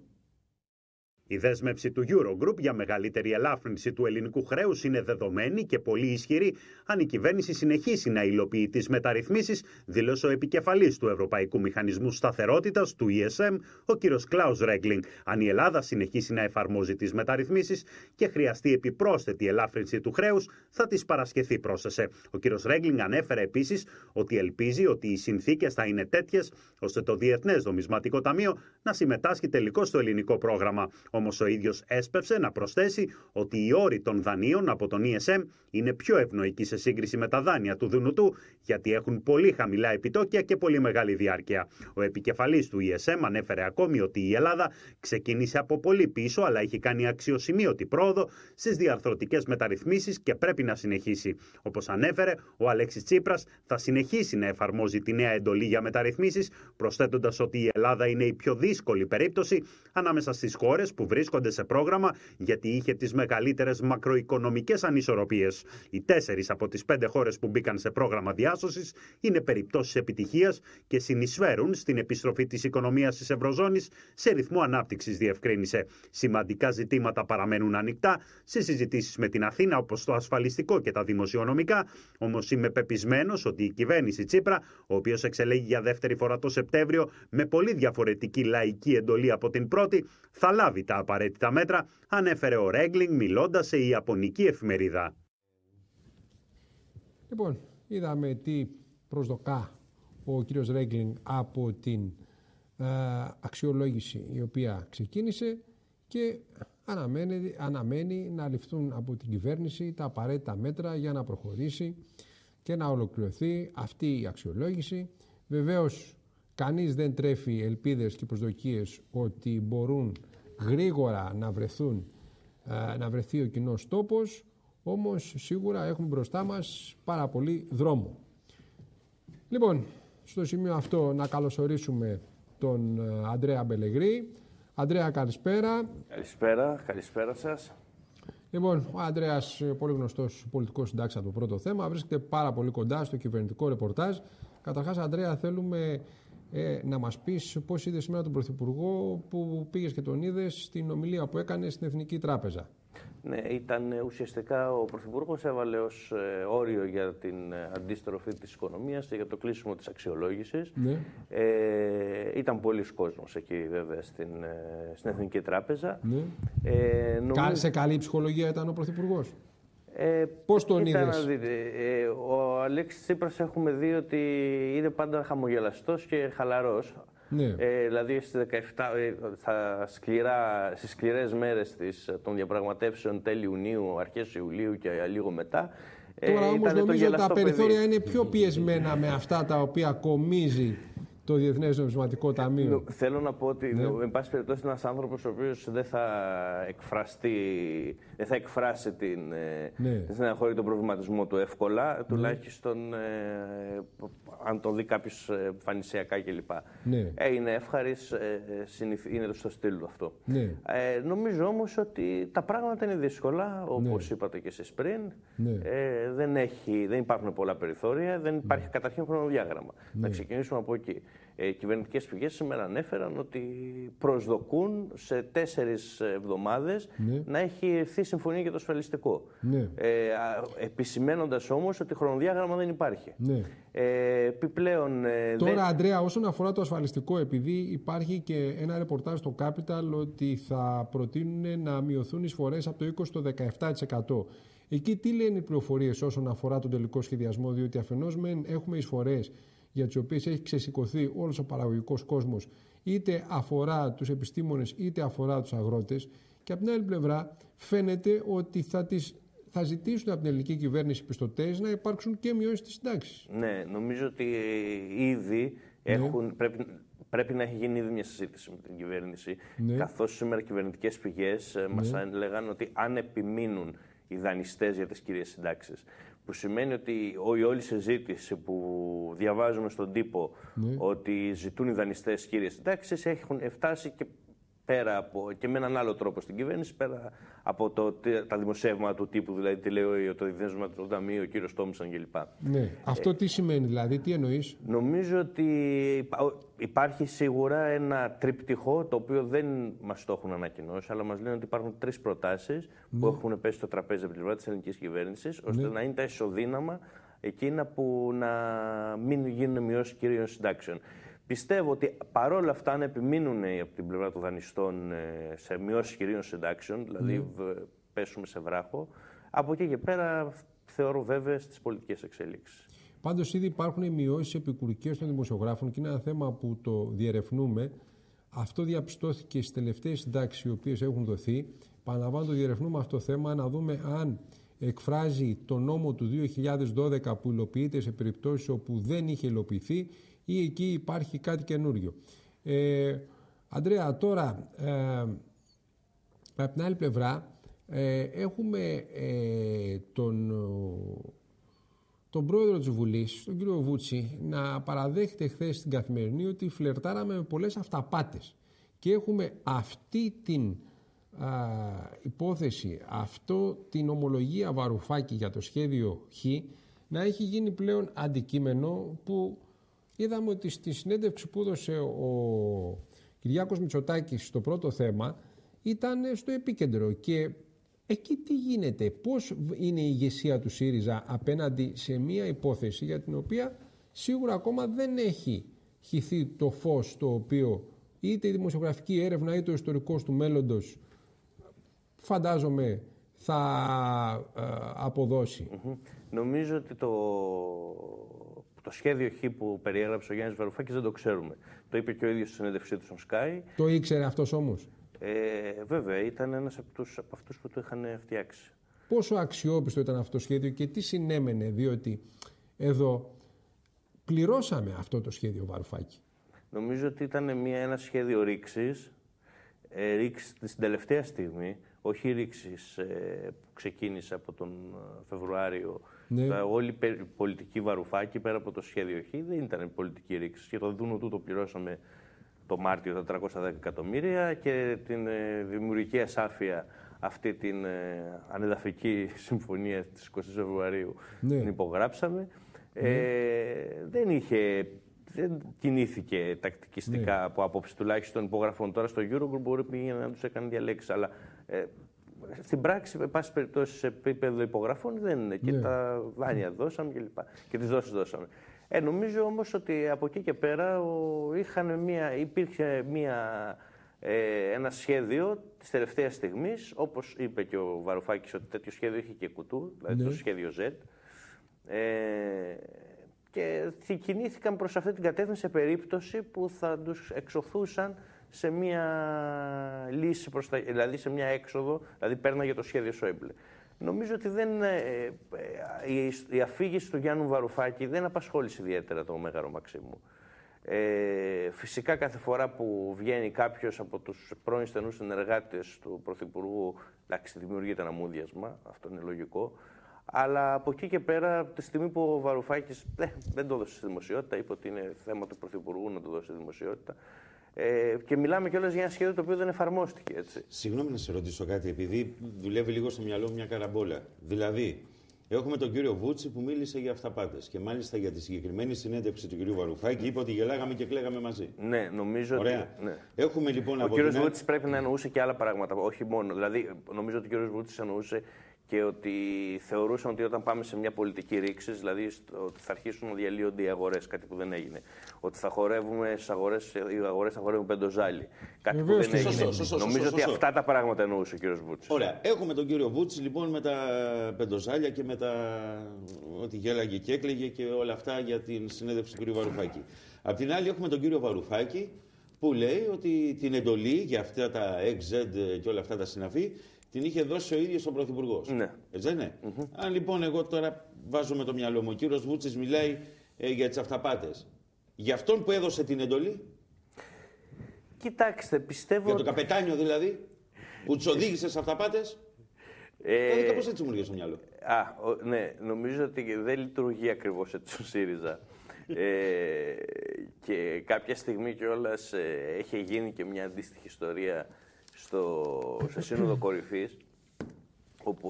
Η δέσμευση του Eurogroup για μεγαλύτερη ελάφρυνση του ελληνικού χρέους είναι δεδομένη και πολύ ισχυρή αν η κυβέρνηση συνεχίσει να υλοποιεί τις μεταρρυθμίσεις δήλωσε ο επικεφαλής του Ευρωπαϊκού Μηχανισμού Σταθερότητας του ESM, ο κ. Κλάους Ρέγκλινγκ. Αν η Ελλάδα συνεχίσει να εφαρμόζει τις μεταρρυθμίσεις και χρειαστεί επιπρόσθετη ελάφρυνση του χρέους θα τις παρασχεθεί πρόσθεσε. Ο κ. Ρέγκλινγκ ανέφερε επίσης ότι ελπίζει ότι οι συνθήκες θα είναι τέτοιες ώστε το Διεθνές δομισματικό Ταμείο να συμμετάσχει τελικώς στο ελληνικό πρόγραμμα όμως ο ίδιος έσπευσε να προσθέσει ότι οι όροι των δανείων από τον ESM είναι πιο ευνοϊκοί σε σύγκριση με τα δάνεια του Δουνουτού γιατί έχουν πολύ χαμηλά επιτόκια και πολύ μεγάλη διάρκεια. Ο επικεφαλής του ESM ανέφερε ακόμη ότι η Ελλάδα ξεκίνησε από πολύ πίσω αλλά έχει κάνει αξιοσημείωτη πρόοδο στις διαρθρωτικές μεταρρυθμίσεις και πρέπει να συνεχίσει. Όπως ανέφερε, ο Αλέξης Τσίπρας θα συνεχίσει να εφαρμόζει τη νέα εντολή για μεταρρυθμίσεις, προσθέτοντας ότι η Ελλάδα είναι η πιο δύσκολη περίπτωση ανάμεσα στις χώρες. που που βρίσκονται σε πρόγραμμα γιατί είχε τις μεγαλύτερες μακροοικονομικές ανισορροπίες. Οι τέσσερις από τις πέντε χώρες που μπήκαν σε πρόγραμμα διάσωσης είναι περιπτώσεις επιτυχίας και συνεισφέρουν στην επιστροφή της οικονομίας της Ευρωζώνης σε ρυθμό ανάπτυξης, διευκρίνησε. Σημαντικά ζητήματα παραμένουν ανοιχτά σε συζητήσεις με την Αθήνα, όπως το ασφαλιστικό και τα δημοσιονομικά. Όμως είμαι πεπισμένος ότι η κυβέρνηση Τσίπρα, ο οποίος εξελέγει για δεύτερη φορά το Σεπτέμβριο με πολύ διαφορετική λαϊκή εντολή από την πρώτη, θα λάβει τα τα απαραίτητα μέτρα, ανέφερε ο Ρέγκλινγκ μιλώντας σε Ιαπωνική εφημερίδα. Λοιπόν, είδαμε τι προσδοκά ο κύριος Ρέγκλινγκ από την ε, αξιολόγηση η οποία ξεκίνησε και αναμένει, αναμένει να ληφθούν από την κυβέρνηση τα απαραίτητα μέτρα για να προχωρήσει και να ολοκληρωθεί αυτή η αξιολόγηση. Βεβαίως κανείς δεν τρέφει ελπίδες και προσδοκίες ότι μπορούν γρήγορα να, βρεθούν, ε, να βρεθεί ο κοινός τόπος, όμως σίγουρα έχουμε μπροστά μας πάρα πολύ δρόμο. Λοιπόν, στο σημείο αυτό να καλωσορίσουμε τον ε, Αντρέα Μπελεγρή. Αντρέα, καλησπέρα. Καλησπέρα, καλησπέρα σας. Λοιπόν, ο Αντρέας, ε, πολύ γνωστός πολιτικός συντάξα το πρώτο θέμα, βρίσκεται πάρα πολύ κοντά στο κυβερνητικό ρεπορτάζ. Καταρχάς, Αντρέα, θέλουμε ε, να μας πεις πώς είδες σήμερα τον Πρωθυπουργό που πήγες και τον είδες στην ομιλία που έκανε στην Εθνική Τράπεζα. Ναι, ήταν ε, ουσιαστικά ο Πρωθυπουργός έβαλε ως ε, όριο για την ε, αντίστροφη της οικονομίας και για το κλείσιμο της αξιολόγησης. Ναι. Ε, ήταν πολλοί κόσμος εκεί, βέβαια, στην, στην Εθνική Τράπεζα. Ναι. Ε, Σε καλή ψυχολογία ήταν ο Πρωθυπουργός. Ε, Πώς τον είδες. Να δείτε. Ε, ο Αλέξης Τσίπρας έχουμε δει ότι είναι πάντα χαμογελαστός και χαλαρός. Ναι. Ε, δηλαδή στις 17, θα ε, σκληρά, στις σκληρές μέρες ε, των διαπραγματεύσεων τέλη Ιουνίου, αρχές Ιουλίου και λίγο μετά ε, Τώρα όμως νομίζω ότι τα περιθώρια είναι πιο πιεσμένα με αυτά τα οποία κομίζει το Διεθνές Νομισματικό Ταμείο. Θέλω να πω ότι, ναι. εν πάση περιπτώσει, ένας άνθρωπος ο οποίος δεν θα εκφραστεί, δεν θα εκφράσει την, ε, ναι. τον προβληματισμό του εύκολα, ναι. τουλάχιστον ε, αν το δει κάποιος εμφανισιακά κλπ. Ναι. Ε, είναι ευχαρή, ε, είναι στο στυλ του αυτό. Ναι. Ε, νομίζω όμως ότι τα πράγματα είναι δύσκολα, όπως ναι. είπατε και εσείς πριν. Ε, δεν, έχει, δεν υπάρχουν πολλά περιθώρια, δεν υπάρχει καταρχήν χρονοδιάγραμμα. Να ξεκινήσουμε από εκεί ε, κυβερνητικές πηγές σήμερα ανέφεραν ότι προσδοκούν σε τέσσερις εβδομάδες ναι. να έχει έρθει συμφωνία για το ασφαλιστικό. Ναι. Ε, επισημένοντας όμως ότι χρονοδιάγραμμα δεν υπάρχει. Ναι. Ε, επιπλέον, ε, Τώρα, Αντρέα, όσον αφορά το ασφαλιστικό, επειδή υπάρχει και ένα ρεπορτάζ στο Capital ότι θα προτείνουν να μειωθούν οι εισφορές από το 20% στο 17%. Εκεί τι λένε οι πληροφορίες όσον αφορά τον τελικό σχεδιασμό, διότι αφενός μεν έχουμε εισφορές για τις οποίες έχει ξεσηκωθεί όλος ο παραγωγικός κόσμος είτε αφορά τους επιστήμονες είτε αφορά τους αγρότες και από την άλλη πλευρά φαίνεται ότι θα τις θα ζητήσουν από την ελληνική κυβέρνηση πιστωτές να υπάρξουν και μειώσεις της συντάξης. Ναι, νομίζω ότι ήδη ναι. έχουν, πρέπει, πρέπει να έχει γίνει ήδη μια συζήτηση με την κυβέρνηση. Ναι. Καθώς σήμερα κυβερνητικές πηγές ε, ναι. μα έλεγαν ότι αν επιμείνουν οι δανειστές για τις κυρίες συντάξεις, που σημαίνει ότι η όλη συζήτηση που διαβάζουμε στον τύπο ναι. ότι ζητούν οι δανειστές κύριε συντάξεις έχουν φτάσει και πέρα από, και με έναν άλλο τρόπο στην κυβέρνηση, πέρα από το, τα δημοσίευματα του τύπου, δηλαδή τι λέει το Διεθνές του Ταμείου, ο κύριος Τόμισον κλπ. Ναι. Ε, Αυτό τι σημαίνει, δηλαδή, τι εννοείς. Νομίζω ότι υπάρχει σίγουρα ένα τρίπτυχο το οποίο δεν μας το έχουν ανακοινώσει, αλλά μας λένε ότι υπάρχουν τρεις προτάσεις που ναι. έχουν πέσει στο τραπέζι από την πλευρά της ελληνικής κυβέρνησης, ναι. ώστε να είναι τα ισοδύναμα εκείνα που να μην γίνουν μειώσεις κυρίων συντάξεων. Πιστεύω ότι παρόλα αυτά, αν επιμείνουν από την πλευρά των δανειστών ε, σε μειώσεις κυρίων συντάξεων, δηλαδή mm. πέσουμε σε βράχο, από εκεί και πέρα θεωρώ βέβαιες τις πολιτικές εξελίξεις. Πάντως, ήδη υπάρχουν μειώσεις επικουρικές των δημοσιογράφων και είναι ένα θέμα που το διερευνούμε. Αυτό διαπιστώθηκε στις τελευταίες συντάξεις οι οποίες έχουν δοθεί. Παναλαμβάνω, το διερευνούμε αυτό το θέμα να δούμε αν εκφράζει το νόμο του 2012 που υλοποιείται σε περιπτώσεις όπου δεν είχε υλοποιηθεί ή εκεί υπάρχει κάτι καινούριο. Ε, Αντρέα, τώρα ε, από την άλλη πλευρά ε, έχουμε ε, τον, τον πρόεδρο της Βουλής, τον κύριο Βούτσι, να παραδέχεται χθες στην καθημερινή ότι φλερτάραμε με πολλές αυταπάτες και έχουμε αυτή την υπόθεση, αυτό την ομολογία Βαρουφάκη για το σχέδιο Χ να έχει γίνει πλέον αντικείμενο που είδαμε ότι στη συνέντευξη που έδωσε ο Κυριάκος Μητσοτάκης στο πρώτο θέμα ήταν στο επίκεντρο και εκεί τι γίνεται, πώς είναι η ηγεσία του ΣΥΡΙΖΑ απέναντι σε μία υπόθεση για την οποία σίγουρα ακόμα δεν έχει χυθεί το φως το οποίο είτε η δημοσιογραφική έρευνα είτε ο ιστορικός του μέλλοντος φαντάζομαι θα ε, αποδώσει. Νομίζω ότι το το σχέδιο Χ που περιέγραψε ο Γιάννης Βαρουφάκης δεν το ξέρουμε. Το είπε και ο ίδιος στη συνέντευξή του στον ΣΚΑΙ. Το ήξερε αυτός όμως. Ε, βέβαια, ήταν ένας από, από αυτούς που το είχαν φτιάξει. Πόσο αξιόπιστο ήταν αυτό το σχέδιο και τι συνέμενε, διότι εδώ πληρώσαμε αυτό το σχέδιο Βαρουφάκη. Νομίζω ότι ήταν μια, ένα σχέδιο ρήξης. Ε, ρήξης στην τελευταίας στιγμή, όχι ρήξης ε, που ξεκίνησε από τον ε, Φεβρουάριο ναι. Ε, όλη η πολιτική βαρουφάκη πέρα από το σχέδιο Χ δεν ήταν πολιτική ρήξη. Και το Δούνο το πληρώσαμε το Μάρτιο τα 310 εκατομμύρια και την ε, δημιουργική ασάφεια αυτή την ε, ανεδαφική συμφωνία της 20 Φεβρουαρίου ναι. την υπογράψαμε. Ναι. δεν είχε δεν κινήθηκε τακτικιστικά ναι. από άποψη τουλάχιστον υπογραφών. Τώρα στο Eurogroup μπορεί να τους έκανε διαλέξεις, αλλά στην πράξη, με πάση περιπτώσει, σε επίπεδο υπογραφών δεν είναι. Και ναι. τα δάνεια δώσαμε και λοιπά. Και τις δόσεις δώσαμε. Ε, νομίζω όμως ότι από εκεί και πέρα ο, μια, υπήρχε μια, ε, ένα σχέδιο της τελευταίας στιγμής, όπως είπε και ο Βαρουφάκης ότι τέτοιο σχέδιο είχε και κουτού, δηλαδή ναι. το σχέδιο Z. Ε, και κινήθηκαν προς αυτή την κατεύθυνση σε περίπτωση που θα τους εξωθούσαν σε μια λύση, προς τα, δηλαδή σε μια έξοδο, δηλαδή για το σχέδιο Σόιμπλε. Νομίζω ότι δεν, ε, ε, η αφήγηση του Γιάννου Βαρουφάκη δεν απασχόλησε ιδιαίτερα το Μέγαρο Μαξίμου. Ε, φυσικά κάθε φορά που βγαίνει κάποιος από τους πρώην στενούς συνεργάτες του Πρωθυπουργού, εντάξει, δημιουργείται ένα μούδιασμα, αυτό είναι λογικό, αλλά από εκεί και πέρα, από τη στιγμή που ο Βαρουφάκης δεν, δεν το δώσε στη δημοσιότητα, είπε ότι είναι θέμα του Πρωθυπουργού να το δώσει στη δημοσιότητα, ε, και μιλάμε κιόλας για ένα σχέδιο το οποίο δεν εφαρμόστηκε. Έτσι. Συγγνώμη να σε ρωτήσω κάτι, επειδή δουλεύει λίγο στο μυαλό μου μια καραμπόλα. Δηλαδή, Έχουμε τον κύριο Βούτσι που μίλησε για αυταπάτες. Και μάλιστα για τη συγκεκριμένη συνέντευξη του κυρίου Βαρουφάκη είπε ότι γελάγαμε και κλαίγαμε μαζί. Ναι, νομίζω ότι. Ναι. Έχουμε λοιπόν Ο κύριος την... Βούτσι πρέπει να εννοούσε και άλλα πράγματα, όχι μόνο. Δηλαδή, νομίζω ότι ο κύριος Βούτσι εννοούσε και ότι θεωρούσαν ότι όταν πάμε σε μια πολιτική ρήξη, δηλαδή ότι θα αρχίσουν να διαλύονται οι αγορές, κάτι που δεν έγινε. Ότι θα χορεύουμε στις αγορές, οι αγορές θα χορεύουν πεντοζάλι. Κάτι που δεν έγινε. Νομίζω ότι αυτά τα πράγματα εννοούσε ο κύριος Βούτσης. Ωραία. Έχουμε τον κύριο Βούτσης λοιπόν με τα πεντοζάλια και με τα. ότι γέλαγε και έκλαιγε και όλα αυτά για την συνέντευξη του κύριου Βαρουφάκη. Απ' την άλλη έχουμε τον κύριο Βαρουφάκη που λέει ότι την εντολή για αυτά τα XZ και όλα αυτά τα συναφή την είχε δώσει ο ίδιος ο Πρωθυπουργός. Ναι. Έτσι δεν ειναι mm -hmm. Αν λοιπόν εγώ τώρα βάζω με το μυαλό μου, ο κύριος Βούτσης μιλάει ε, για τις αυταπάτες. Για αυτόν που έδωσε την εντολή. Κοιτάξτε, πιστεύω. Για τον καπετάνιο δηλαδή, που τους οδήγησε σε αυταπάτες. Ε, δηλαδή κάπως έτσι μου λέει στο μυαλό. Α, ο, ναι, νομίζω ότι δεν λειτουργεί ακριβώς έτσι ο ΣΥΡΙΖΑ. ε, και κάποια στιγμή κιόλας ε, έχει γίνει και μια αντίστοιχη ιστορία στο, σε σύνοδο κορυφής, όπου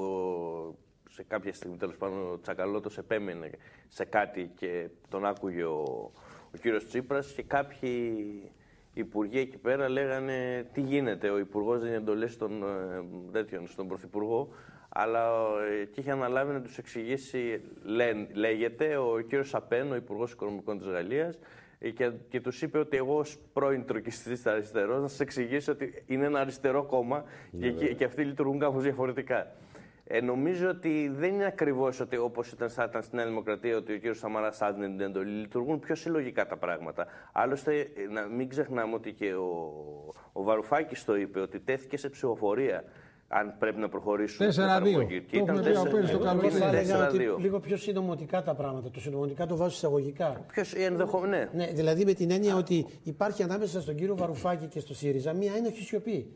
σε κάποια στιγμή τέλος πάντων ο Τσακαλώτος επέμενε σε κάτι και τον άκουγε ο, ο κύριος Τσίπρας και κάποιοι υπουργοί εκεί πέρα λέγανε τι γίνεται. Ο υπουργός δίνει εντολές στον, ε, στον πρωθυπουργό, αλλά ε, και είχε αναλάβει να τους εξηγήσει, λέγεται, ο κύριος Σαπέν, ο υπουργός οικονομικών της Γαλλίας, ε, και, και τους είπε ότι εγώ ως πρώην τροκιστή αριστερός να σας εξηγήσω ότι είναι ένα αριστερό κόμμα και, ναι, και, αυτοί λειτουργούν κάπως διαφορετικά. Ε, νομίζω ότι δεν είναι ακριβώς ότι όπως ήταν, στην Νέα Δημοκρατία, ότι ο κ. Σαμαρά άδεινε την εντολή. Λειτουργούν πιο συλλογικά τα πράγματα. Άλλωστε, ε, να μην ξεχνάμε ότι και ο, ο Βαρουφάκης το είπε, ότι τέθηκε σε ψηφοφορία αν πρέπει να προχωρήσουν. 4-2. Και ήταν Λίγο πιο συντομωτικά τα πράγματα. Το συντομωτικά το βάζω εισαγωγικά. Ποιος ε, ενδεχομένω. Ναι. ναι, δηλαδή με την έννοια ότι υπάρχει ανάμεσα στον κύριο Βαρουφάκη και στο ΣΥΡΙΖΑ μία ένοχη σιωπή.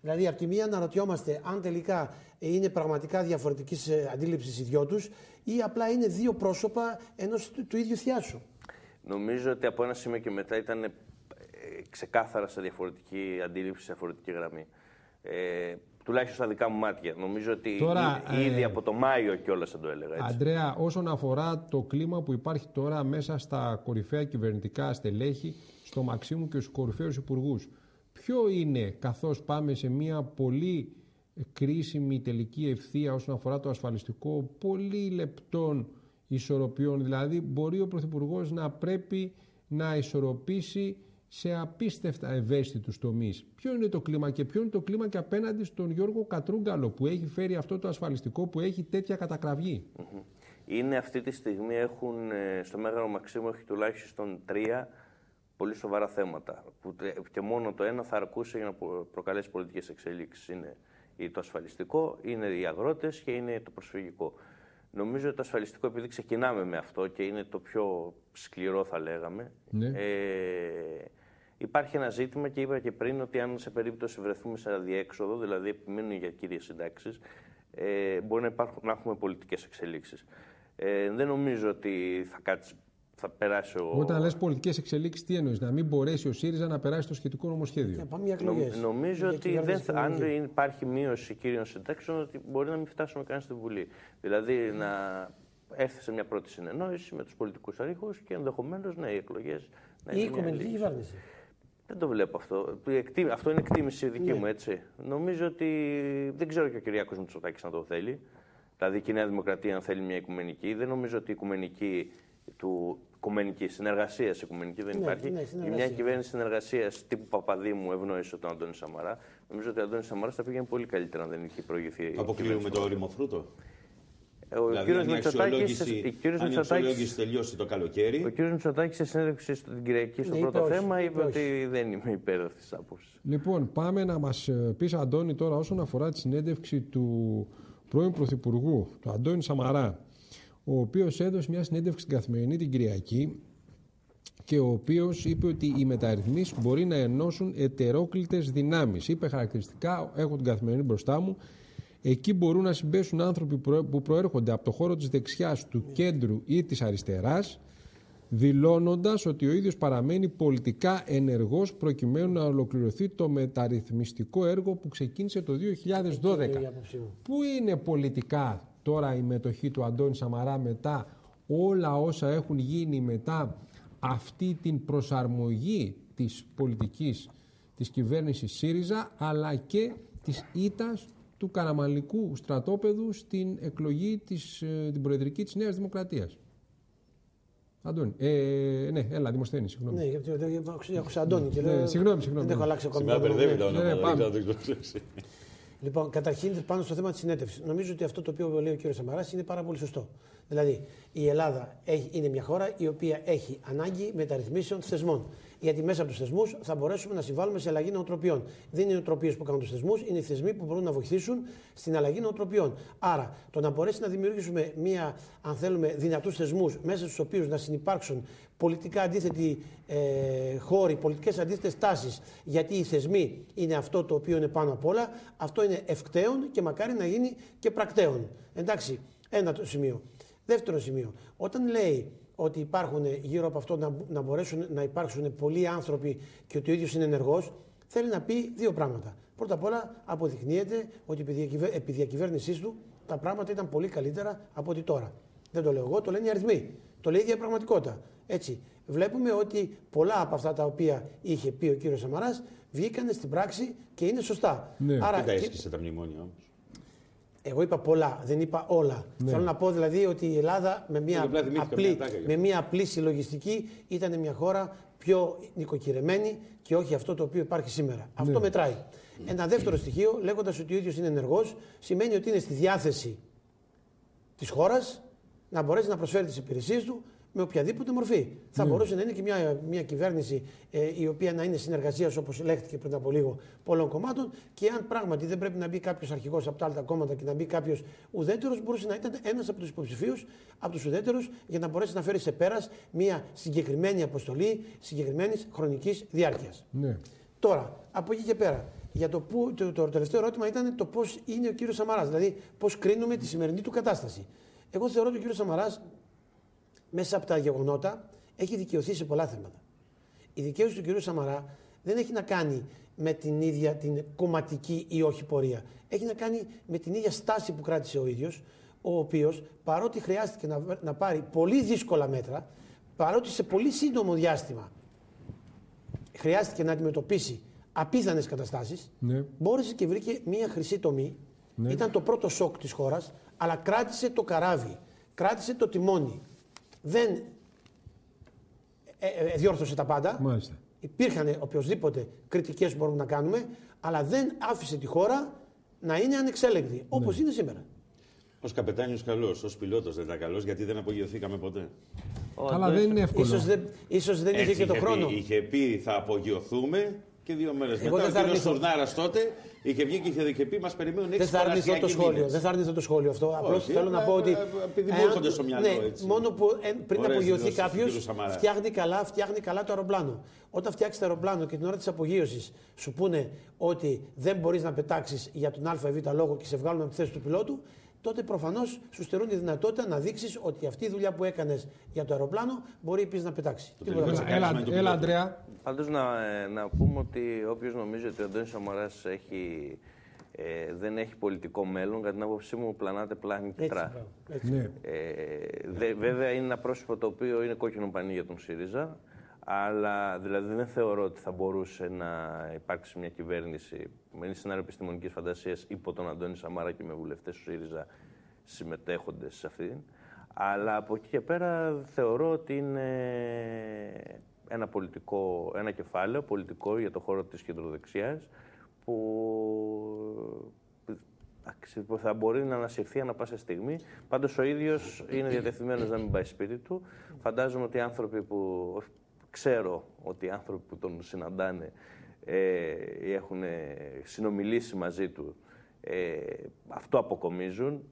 Δηλαδή, από τη μία αναρωτιόμαστε αν τελικά είναι πραγματικά διαφορετικής ε, αντίληψης οι δυο τους ή απλά είναι δύο πρόσωπα ενός του, του ίδιου θιάσου. Νομίζω ότι από ένα σημείο και μετά ήταν ε, ξεκάθαρα σε διαφορετική αντίληψη, σε διαφορετική γραμμή. Ε, τουλάχιστον στα δικά μου μάτια. Νομίζω ότι τώρα, ήδη ε, από το Μάιο κιόλας θα το έλεγα. Έτσι. Αντρέα, όσον αφορά το κλίμα που υπάρχει τώρα μέσα στα κορυφαία κυβερνητικά στελέχη, στο Μαξίμου και στους κορυφαίους υπουργούς, ποιο είναι, καθώς πάμε σε μια πολύ κρίσιμη τελική ευθεία όσον αφορά το ασφαλιστικό πολύ λεπτών ισορροπιών. Δηλαδή, μπορεί ο Πρωθυπουργός να πρέπει να ισορροπήσει σε απίστευτα ευαίσθητους τομείς. Ποιο είναι το κλίμα και ποιο είναι το κλίμα και απέναντι στον Γιώργο Κατρούγκαλο που έχει φέρει αυτό το ασφαλιστικό που έχει τέτοια κατακραυγή. Είναι αυτή τη στιγμή έχουν ε, στο Μέγαρο Μαξίμου έχει τουλάχιστον τρία πολύ σοβαρά θέματα που και μόνο το ένα θα αρκούσε για να προκαλέσει πολιτικές εξελίξεις. Είναι το ασφαλιστικό, είναι οι αγρότες και είναι το προσφυγικό. Νομίζω ότι το ασφαλιστικό, επειδή ξεκινάμε με αυτό και είναι το πιο σκληρό θα λέγαμε, ναι. ε, Υπάρχει ένα ζήτημα και είπα και πριν ότι αν σε περίπτωση βρεθούμε σε αδιέξοδο, δηλαδή επιμένουν για κύριες συντάξεις, ε, μπορεί να, υπάρχουν, να έχουμε πολιτικές εξελίξεις. Ε, δεν νομίζω ότι θα κάτσει. Θα περάσει ο... Όταν λες πολιτικές εξελίξεις τι εννοείς, να μην μπορέσει ο ΣΥΡΙΖΑ να περάσει το σχετικό νομοσχέδιο. Να πάμε για εκλογές. νομίζω ότι δεν αν υπάρχει μείωση κύριων συντάξεων, ότι μπορεί να μην φτάσουμε καν στην Βουλή. Δηλαδή να έρθει σε μια πρώτη συνεννόηση με τους πολιτικούς αρχούς και ενδεχομένως ναι, να οι εκλογές. Να η κυβέρνηση. Δεν το βλέπω αυτό. Αυτό είναι εκτίμηση δική μου, ναι. έτσι. Νομίζω ότι δεν ξέρω και ο Κυριάκος Μητσοτάκης να το θέλει. Δηλαδή και η Νέα Δημοκρατία αν θέλει μια οικουμενική. Δεν νομίζω ότι η οικουμενική του οικουμενική, συνεργασίας οικουμενική δεν ναι, υπάρχει. Ναι, μια κυβέρνηση συνεργασίας τύπου Παπαδήμου ευνόησε τον Αντώνη Σαμαρά. Νομίζω ότι ο Αντώνης Σαμαράς θα πήγαινε πολύ καλύτερα αν δεν είχε προηγηθεί. Αποκλείουμε το όριμο φρούτο. Ο δηλαδή, κύριος Μητσοτάκης, κύριος το Ο σε συνέντευξη στην Κυριακή στο πρώτο θέμα είπε ότι δεν είμαι υπέρ αυτής της Λοιπόν, πάμε να μας ε, πεις Αντώνη τώρα όσον αφορά τη συνέντευξη του πρώην Πρωθυπουργού, του Αντώνη Σαμαρά, ο οποίος έδωσε μια συνέντευξη στην Καθημερινή την Κυριακή και ο οποίος είπε ότι οι μεταρρυθμίσεις μπορεί να ενώσουν ετερόκλητες δυνάμεις. Είπε χαρακτηριστικά: Έχω την καθημερινή μπροστά μου Εκεί μπορούν να συμπέσουν άνθρωποι που προέρχονται από το χώρο της δεξιάς, του κέντρου ή της αριστεράς, δηλώνοντας ότι ο ίδιος παραμένει πολιτικά ενεργός προκειμένου να ολοκληρωθεί το μεταρρυθμιστικό έργο που ξεκίνησε το 2012. Πού είναι πολιτικά τώρα η μετοχή του Αντώνη Σαμαρά μετά όλα όσα έχουν γίνει μετά αυτή την προσαρμογή της πολιτικής της κυβέρνησης ΣΥΡΙΖΑ αλλά και της ήττας του Καραμαλικού στρατόπεδου στην εκλογή της, ε, την προεδρική της Νέας Δημοκρατίας. Αντώνη. Ε, ναι, έλα, Δημοσθένη, συγγνώμη. Ναι, γιατί άκουσα Αντώνη και λέω. Ναι, συγγνώμη, συγγνώμη. Δεν έχω αλλάξει ακόμα. Σήμερα μπερδεύει όνομα. Ναι, λοιπόν, καταρχήν πάνω στο θέμα της συνέντευξη. Νομίζω ότι αυτό το οποίο λέει ο κ. Σαμαράς είναι πάρα πολύ σωστό. Δηλαδή, η Ελλάδα είναι μια χώρα η οποία έχει ανάγκη μεταρρυθμίσεων θεσμών. Γιατί μέσα από τους θεσμούς θα μπορέσουμε να συμβάλλουμε σε αλλαγή νοοτροπιών. Δεν είναι οι νοοτροπίες που κάνουν τους θεσμούς, είναι οι θεσμοί που μπορούν να βοηθήσουν στην αλλαγή νοοτροπιών. Άρα, το να μπορέσει να δημιουργήσουμε μία, αν θέλουμε, δυνατούς θεσμούς μέσα στους οποίους να συνεπάρξουν πολιτικά αντίθετοι ε, χώροι, πολιτικές αντίθετες τάσεις, γιατί οι θεσμοί είναι αυτό το οποίο είναι πάνω απ' όλα, αυτό είναι ευκταίων και μακάρι να γίνει και πρακτέων. Εντάξει, ένα το σημείο. Δεύτερο σημείο, όταν λέει ότι υπάρχουν γύρω από αυτό να, να μπορέσουν να υπάρξουν πολλοί άνθρωποι και ότι ο ίδιος είναι ενεργός, θέλει να πει δύο πράγματα. Πρώτα απ' όλα, αποδεικνύεται ότι επί διακυβέρνησής του τα πράγματα ήταν πολύ καλύτερα από ότι τώρα. Δεν το λέω εγώ, το λένε οι αριθμοί. Το λέει η διαπραγματικότητα. Έτσι, βλέπουμε ότι πολλά από αυτά τα οποία είχε πει ο κύριος Σαμαράς βγήκαν στην πράξη και είναι σωστά. Ναι. Άρα, δεν τα έσχισε τα μνημόνια όμως. Εγώ είπα πολλά, δεν είπα όλα. Ναι. Θέλω να πω δηλαδή ότι η Ελλάδα με μια, ναι, απλή, με μια απλή συλλογιστική ήταν μια χώρα πιο νοικοκυρεμένη και όχι αυτό το οποίο υπάρχει σήμερα. Ναι. Αυτό μετράει. Ένα δεύτερο στοιχείο, λέγοντας ότι ο ίδιος είναι ενεργός, σημαίνει ότι είναι στη διάθεση της χώρας να μπορέσει να προσφέρει τις υπηρεσίες του με οποιαδήποτε μορφή. Θα ναι. μπορούσε να είναι και μια, μια κυβέρνηση ε, η οποία να είναι συνεργασίας, όπως λέχθηκε πριν από λίγο, πολλών κομμάτων. Και αν πράγματι δεν πρέπει να μπει κάποιος αρχηγός από τα άλλα κόμματα και να μπει κάποιος ουδέτερος, μπορούσε να ήταν ένας από τους υποψηφίους, από τους ουδέτερους, για να μπορέσει να φέρει σε πέρας μια συγκεκριμένη αποστολή συγκεκριμένης χρονικής διάρκειας. Ναι. Τώρα, από εκεί και πέρα, για το, που, το, το τελευταίο ερώτημα ήταν το πώς είναι ο κύριος Σαμαράς, δηλαδή πώς κρίνουμε τη σημερινή του κατάσταση. Εγώ θεωρώ ότι ο κύριος Σαμαράς μέσα από τα γεγονότα έχει δικαιωθεί σε πολλά θέματα. Η δικαίωση του κυρίου Σαμαρά δεν έχει να κάνει με την ίδια την κομματική ή όχι πορεία. Έχει να κάνει με την ίδια στάση που κράτησε ο ίδιος, ο οποίος, παρότι χρειάστηκε να, να πάρει πολύ δύσκολα μέτρα, παρότι σε πολύ σύντομο διάστημα χρειάστηκε να αντιμετωπίσει απίθανες καταστάσεις, ναι. μπόρεσε και βρήκε μία χρυσή τομή. Ναι. Ήταν το πρώτο σοκ της χώρας, αλλά κράτησε το καράβι, κράτησε το τιμόνι δεν ε, ε, ε, διόρθωσε τα πάντα. Μάλιστα. Υπήρχαν οποιοδήποτε κριτικές που μπορούμε να κάνουμε, αλλά δεν άφησε τη χώρα να είναι ανεξέλεγκτη ναι. είναι σήμερα. Ως καπετάνιος καλός, ως πιλότος δεν ήταν καλός, γιατί δεν απογειωθήκαμε ποτέ. αλλά δεν είναι εύκολο. Ίσως δεν, ίσως δεν είχε και τον χρόνο. είχε πει θα απογειωθούμε και δύο μέρες μετά. Όταν ο κ. τότε είχε βγει και είχε και πει: Μας περιμένουν έξι Δεν Δεν θα αρνηθώ το σχόλιο αυτό. Απλώς θέλω να ε, πω ότι. Ε, ε, Επειδή μου έρχονται στο μυαλό ναι, έτσι. Μόνο που πριν απογειωθεί κάποιο, φτιάχνει καλά, φτιάχνει καλά το αεροπλάνο. Όταν φτιάξεις το αεροπλάνο και την ώρα της απογείωσης σου πούνε ότι δεν μπορείς να πετάξεις για τον ΑΒ λόγο και σε βγάλουν από τη θέση του πιλότου, τότε προφανώς σου στερούν τη δυνατότητα να δείξεις ότι αυτή η δουλειά που έκανες για το αεροπλάνο μπορεί επίσης να πετάξει. Τι έλα, έλα, Αντρέα. Πάντως να, ε, να πούμε ότι όποιος νομίζει ότι ο Αντώνης Σαμαράς έχει. Ε, δεν έχει πολιτικό μέλλον, κατά την άποψή μου πλανάται πλάνη τετρά. Ναι. Ε, βέβαια είναι ένα πρόσωπο το οποίο είναι κόκκινο πανί για τον ΣΥΡΙΖΑ. Αλλά δηλαδή δεν θεωρώ ότι θα μπορούσε να υπάρξει μια κυβέρνηση με ένα σενάριο επιστημονικής φαντασίας υπό τον Αντώνη Σαμάρα και με βουλευτές του ΣΥΡΙΖΑ συμμετέχοντες σε αυτήν. Αλλά από εκεί και πέρα θεωρώ ότι είναι ένα, πολιτικό, ένα κεφάλαιο πολιτικό για το χώρο της κεντροδεξιάς που θα μπορεί να ανασυρθεί ανά πάσα στιγμή. Πάντως ο ίδιος είναι διατεθειμένος να μην πάει σπίτι του. Φαντάζομαι ότι οι άνθρωποι που ξέρω ότι οι άνθρωποι που τον συναντάνε ε, έχουν ε, συνομιλήσει μαζί του, ε, αυτό αποκομίζουν.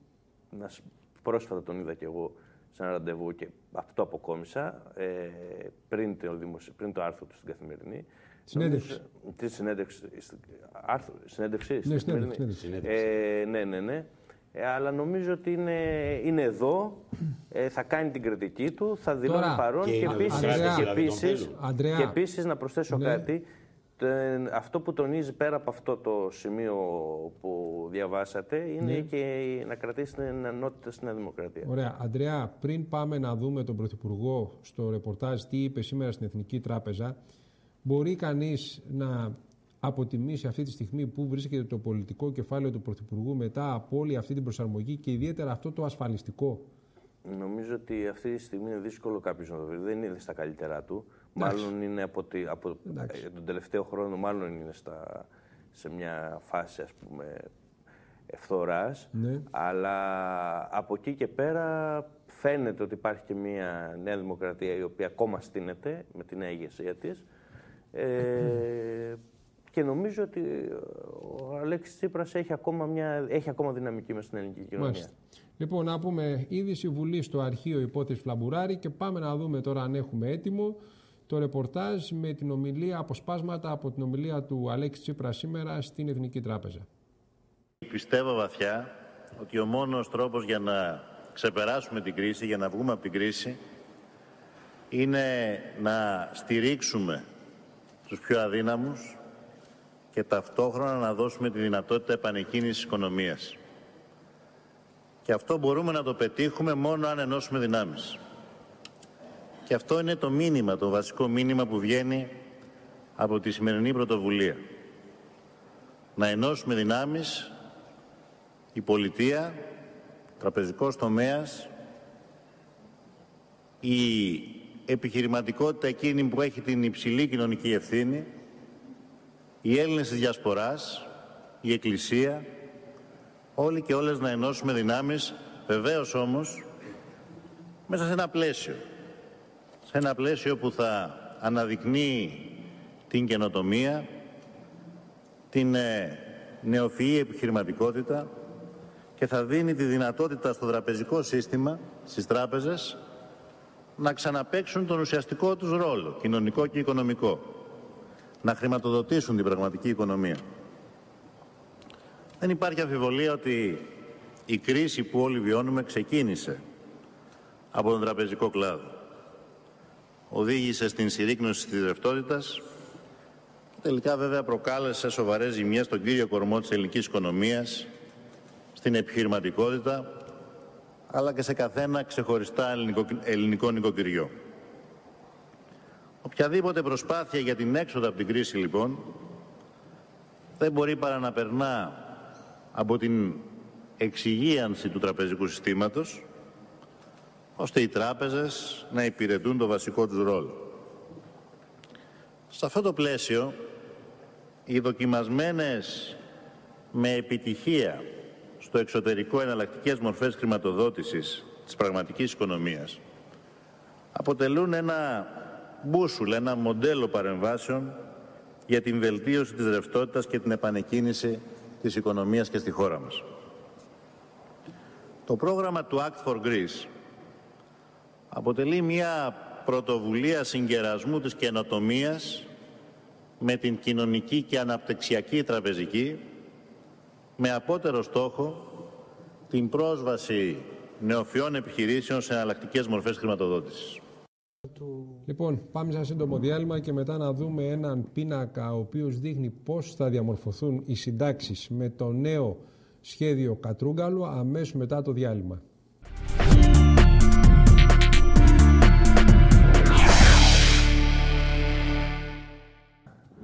πρόσφατα τον είδα και εγώ σε ένα ραντεβού και αυτό αποκόμισα ε, πριν, το πριν το άρθρο του στην Καθημερινή. Συνέντευξη. Τι συνέντευξη. Άρθρο, συνέντευξη. Ναι, ναι, ναι, ναι. Ε, αλλά νομίζω ότι είναι, είναι εδώ, ε, θα κάνει την κριτική του, θα δηλώνει Τώρα, παρόν και, και επίσης, και, δηλαδή, να προσθέσω ναι. κάτι, αυτό που τονίζει πέρα από αυτό το σημείο που διαβάσατε είναι ναι. και να κρατήσει την ενότητα στην Δημοκρατία. Ωραία. Αντρέα, πριν πάμε να δούμε τον Πρωθυπουργό στο ρεπορτάζ τι είπε σήμερα στην Εθνική Τράπεζα, μπορεί κανείς να από αποτιμήσει αυτή τη στιγμή που βρίσκεται το πολιτικό κεφάλαιο του Πρωθυπουργού μετά από όλη αυτή την προσαρμογή και ιδιαίτερα αυτό το ασφαλιστικό. Νομίζω ότι αυτή τη στιγμή είναι δύσκολο κάποιος να το βρει. Δεν είναι στα καλύτερά του. Μάλλον είναι από, τη, από ε, τον τελευταίο χρόνο, μάλλον είναι στα, σε μια φάση ας πούμε ευθοράς, ναι. αλλά από εκεί και πέρα φαίνεται ότι υπάρχει και μια νέα δημοκρατία η οποία ακόμα στείνεται με την νέα ηγεσία της. Ε, και νομίζω ότι ε, ο Αλέξης Τσίπρας έχει ακόμα, μια, έχει ακόμα δυναμική μέσα στην ελληνική κοινωνία. Λοιπόν, να πούμε είδηση Βουλή στο αρχείο υπόθεση Φλαμπουράρη και πάμε να δούμε τώρα αν έχουμε έτοιμο το ρεπορτάζ με την ομιλία, αποσπάσματα από την ομιλία του Αλέξη Τσίπρα σήμερα στην Εθνική Τράπεζα. Πιστεύω βαθιά ότι ο μόνος τρόπος για να ξεπεράσουμε την κρίση, για να βγούμε από την κρίση, είναι να στηρίξουμε τους πιο αδύναμους, και ταυτόχρονα να δώσουμε τη δυνατότητα επανεκκίνησης οικονομίας. Και αυτό μπορούμε να το πετύχουμε μόνο αν ενώσουμε δυνάμεις. Και αυτό είναι το μήνυμα, το βασικό μήνυμα που βγαίνει από τη σημερινή πρωτοβουλία. Να ενώσουμε δυνάμεις, η πολιτεία, ο τραπεζικός τομέας, η επιχειρηματικότητα εκείνη που έχει την υψηλή κοινωνική ευθύνη, οι Έλληνες της Διασποράς, η Εκκλησία, όλοι και όλες να ενώσουμε δυνάμεις, βεβαίως όμως, μέσα σε ένα πλαίσιο. Σε ένα πλαίσιο που θα αναδεικνύει την καινοτομία, την ε, νεοφυή επιχειρηματικότητα και θα δίνει τη δυνατότητα στο τραπεζικό σύστημα, στις τράπεζες, να ξαναπαίξουν τον ουσιαστικό τους ρόλο, κοινωνικό και οικονομικό να χρηματοδοτήσουν την πραγματική οικονομία. Δεν υπάρχει αμφιβολία ότι η κρίση που όλοι βιώνουμε ξεκίνησε από τον τραπεζικό κλάδο. Οδήγησε στην συρρήκνωση της ρευτότητας Τελικά βέβαια προκάλεσε σοβαρές ζημιές στον κύριο κορμό της ελληνικής οικονομίας, στην επιχειρηματικότητα, αλλά και σε καθένα ξεχωριστά ελληνικό νοικοκυριό. Οποιαδήποτε προσπάθεια για την έξοδο από την κρίση λοιπόν δεν μπορεί παρά να περνά από την εξυγίανση του τραπεζικού συστήματος ώστε οι τράπεζες να υπηρετούν το βασικό τους ρόλο. Σε αυτό το πλαίσιο οι δοκιμασμένες με επιτυχία στο εξωτερικό εναλλακτικές μορφές χρηματοδότησης της πραγματικής οικονομίας αποτελούν ένα μπούσουλα, ένα μοντέλο παρεμβάσεων για την βελτίωση της ρευστότητας και την επανεκκίνηση της οικονομίας και στη χώρα μας. Το πρόγραμμα του Act for Greece αποτελεί μια πρωτοβουλία συγκερασμού της καινοτομίας με την κοινωνική και αναπτυξιακή τραπεζική με απότερο στόχο την πρόσβαση νεοφιών επιχειρήσεων σε εναλλακτικές μορφές χρηματοδότησης. Λοιπόν, πάμε σε ένα σύντομο διάλειμμα και μετά να δούμε έναν πίνακα ο οποίος δείχνει πώς θα διαμορφωθούν οι συντάξεις με το νέο σχέδιο Κατρούγκαλου αμέσως μετά το διάλειμμα.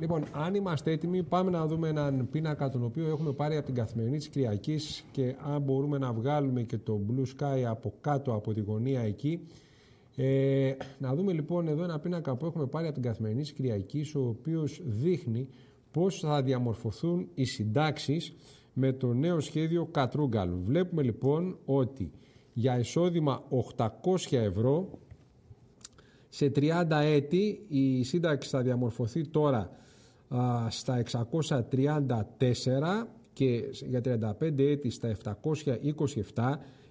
Λοιπόν, αν είμαστε έτοιμοι, πάμε να δούμε έναν πίνακα τον οποίο έχουμε πάρει από την καθημερινή της Κυριακής και αν μπορούμε να βγάλουμε και το Blue Sky από κάτω από τη γωνία εκεί, ε, να δούμε λοιπόν εδώ ένα πίνακα που έχουμε πάρει από την καθημερινής Κυριακής, ο οποίος δείχνει πώς θα διαμορφωθούν οι συντάξεις με το νέο σχέδιο Κατρούγκαλου. Βλέπουμε λοιπόν ότι για εισόδημα 800 ευρώ σε 30 έτη η σύνταξη θα διαμορφωθεί τώρα α, στα 634 και για 35 έτη στα 727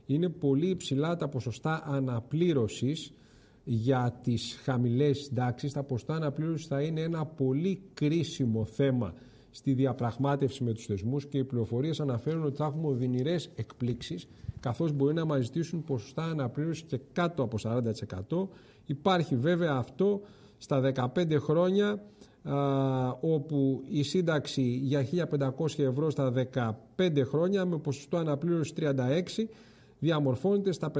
είναι πολύ υψηλά τα ποσοστά αναπλήρωσης για τις χαμηλές συντάξει. Τα ποσοστά αναπλήρωσης θα είναι ένα πολύ κρίσιμο θέμα στη διαπραγμάτευση με τους θεσμούς και οι πληροφορίες αναφέρουν ότι θα έχουμε οδυνηρές εκπλήξεις καθώς μπορεί να μας ζητήσουν ποσοστά αναπλήρωσης και κάτω από 40%. Υπάρχει βέβαια αυτό στα 15 χρόνια α, όπου η σύνταξη για 1.500 ευρώ στα 15 χρόνια με ποσοστό αναπλήρωσης 36% διαμορφώνεται στα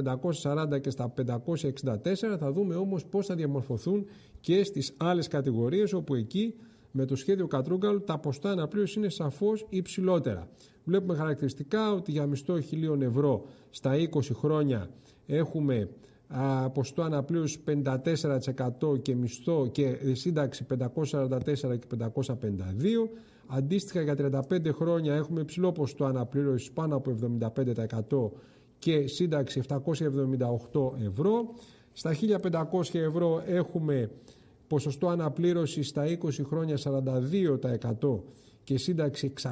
540 και στα 564. Θα δούμε όμως πώς θα διαμορφωθούν και στις άλλες κατηγορίες όπου εκεί με το σχέδιο Κατρούγκαλου τα ποστά αναπλήρωσης είναι σαφώς υψηλότερα. Βλέπουμε χαρακτηριστικά ότι για μισθό 1000 ευρώ στα 20 χρόνια έχουμε ποστό αναπλήρωσης 54% και μισθό και σύνταξη 544 και 552. Αντίστοιχα για 35 χρόνια έχουμε υψηλό ποστό αναπλήρωσης πάνω από 75% και σύνταξη 778 ευρώ. Στα 1500 ευρώ έχουμε ποσοστό αναπλήρωσης στα 20 χρόνια 42% και σύνταξη 636%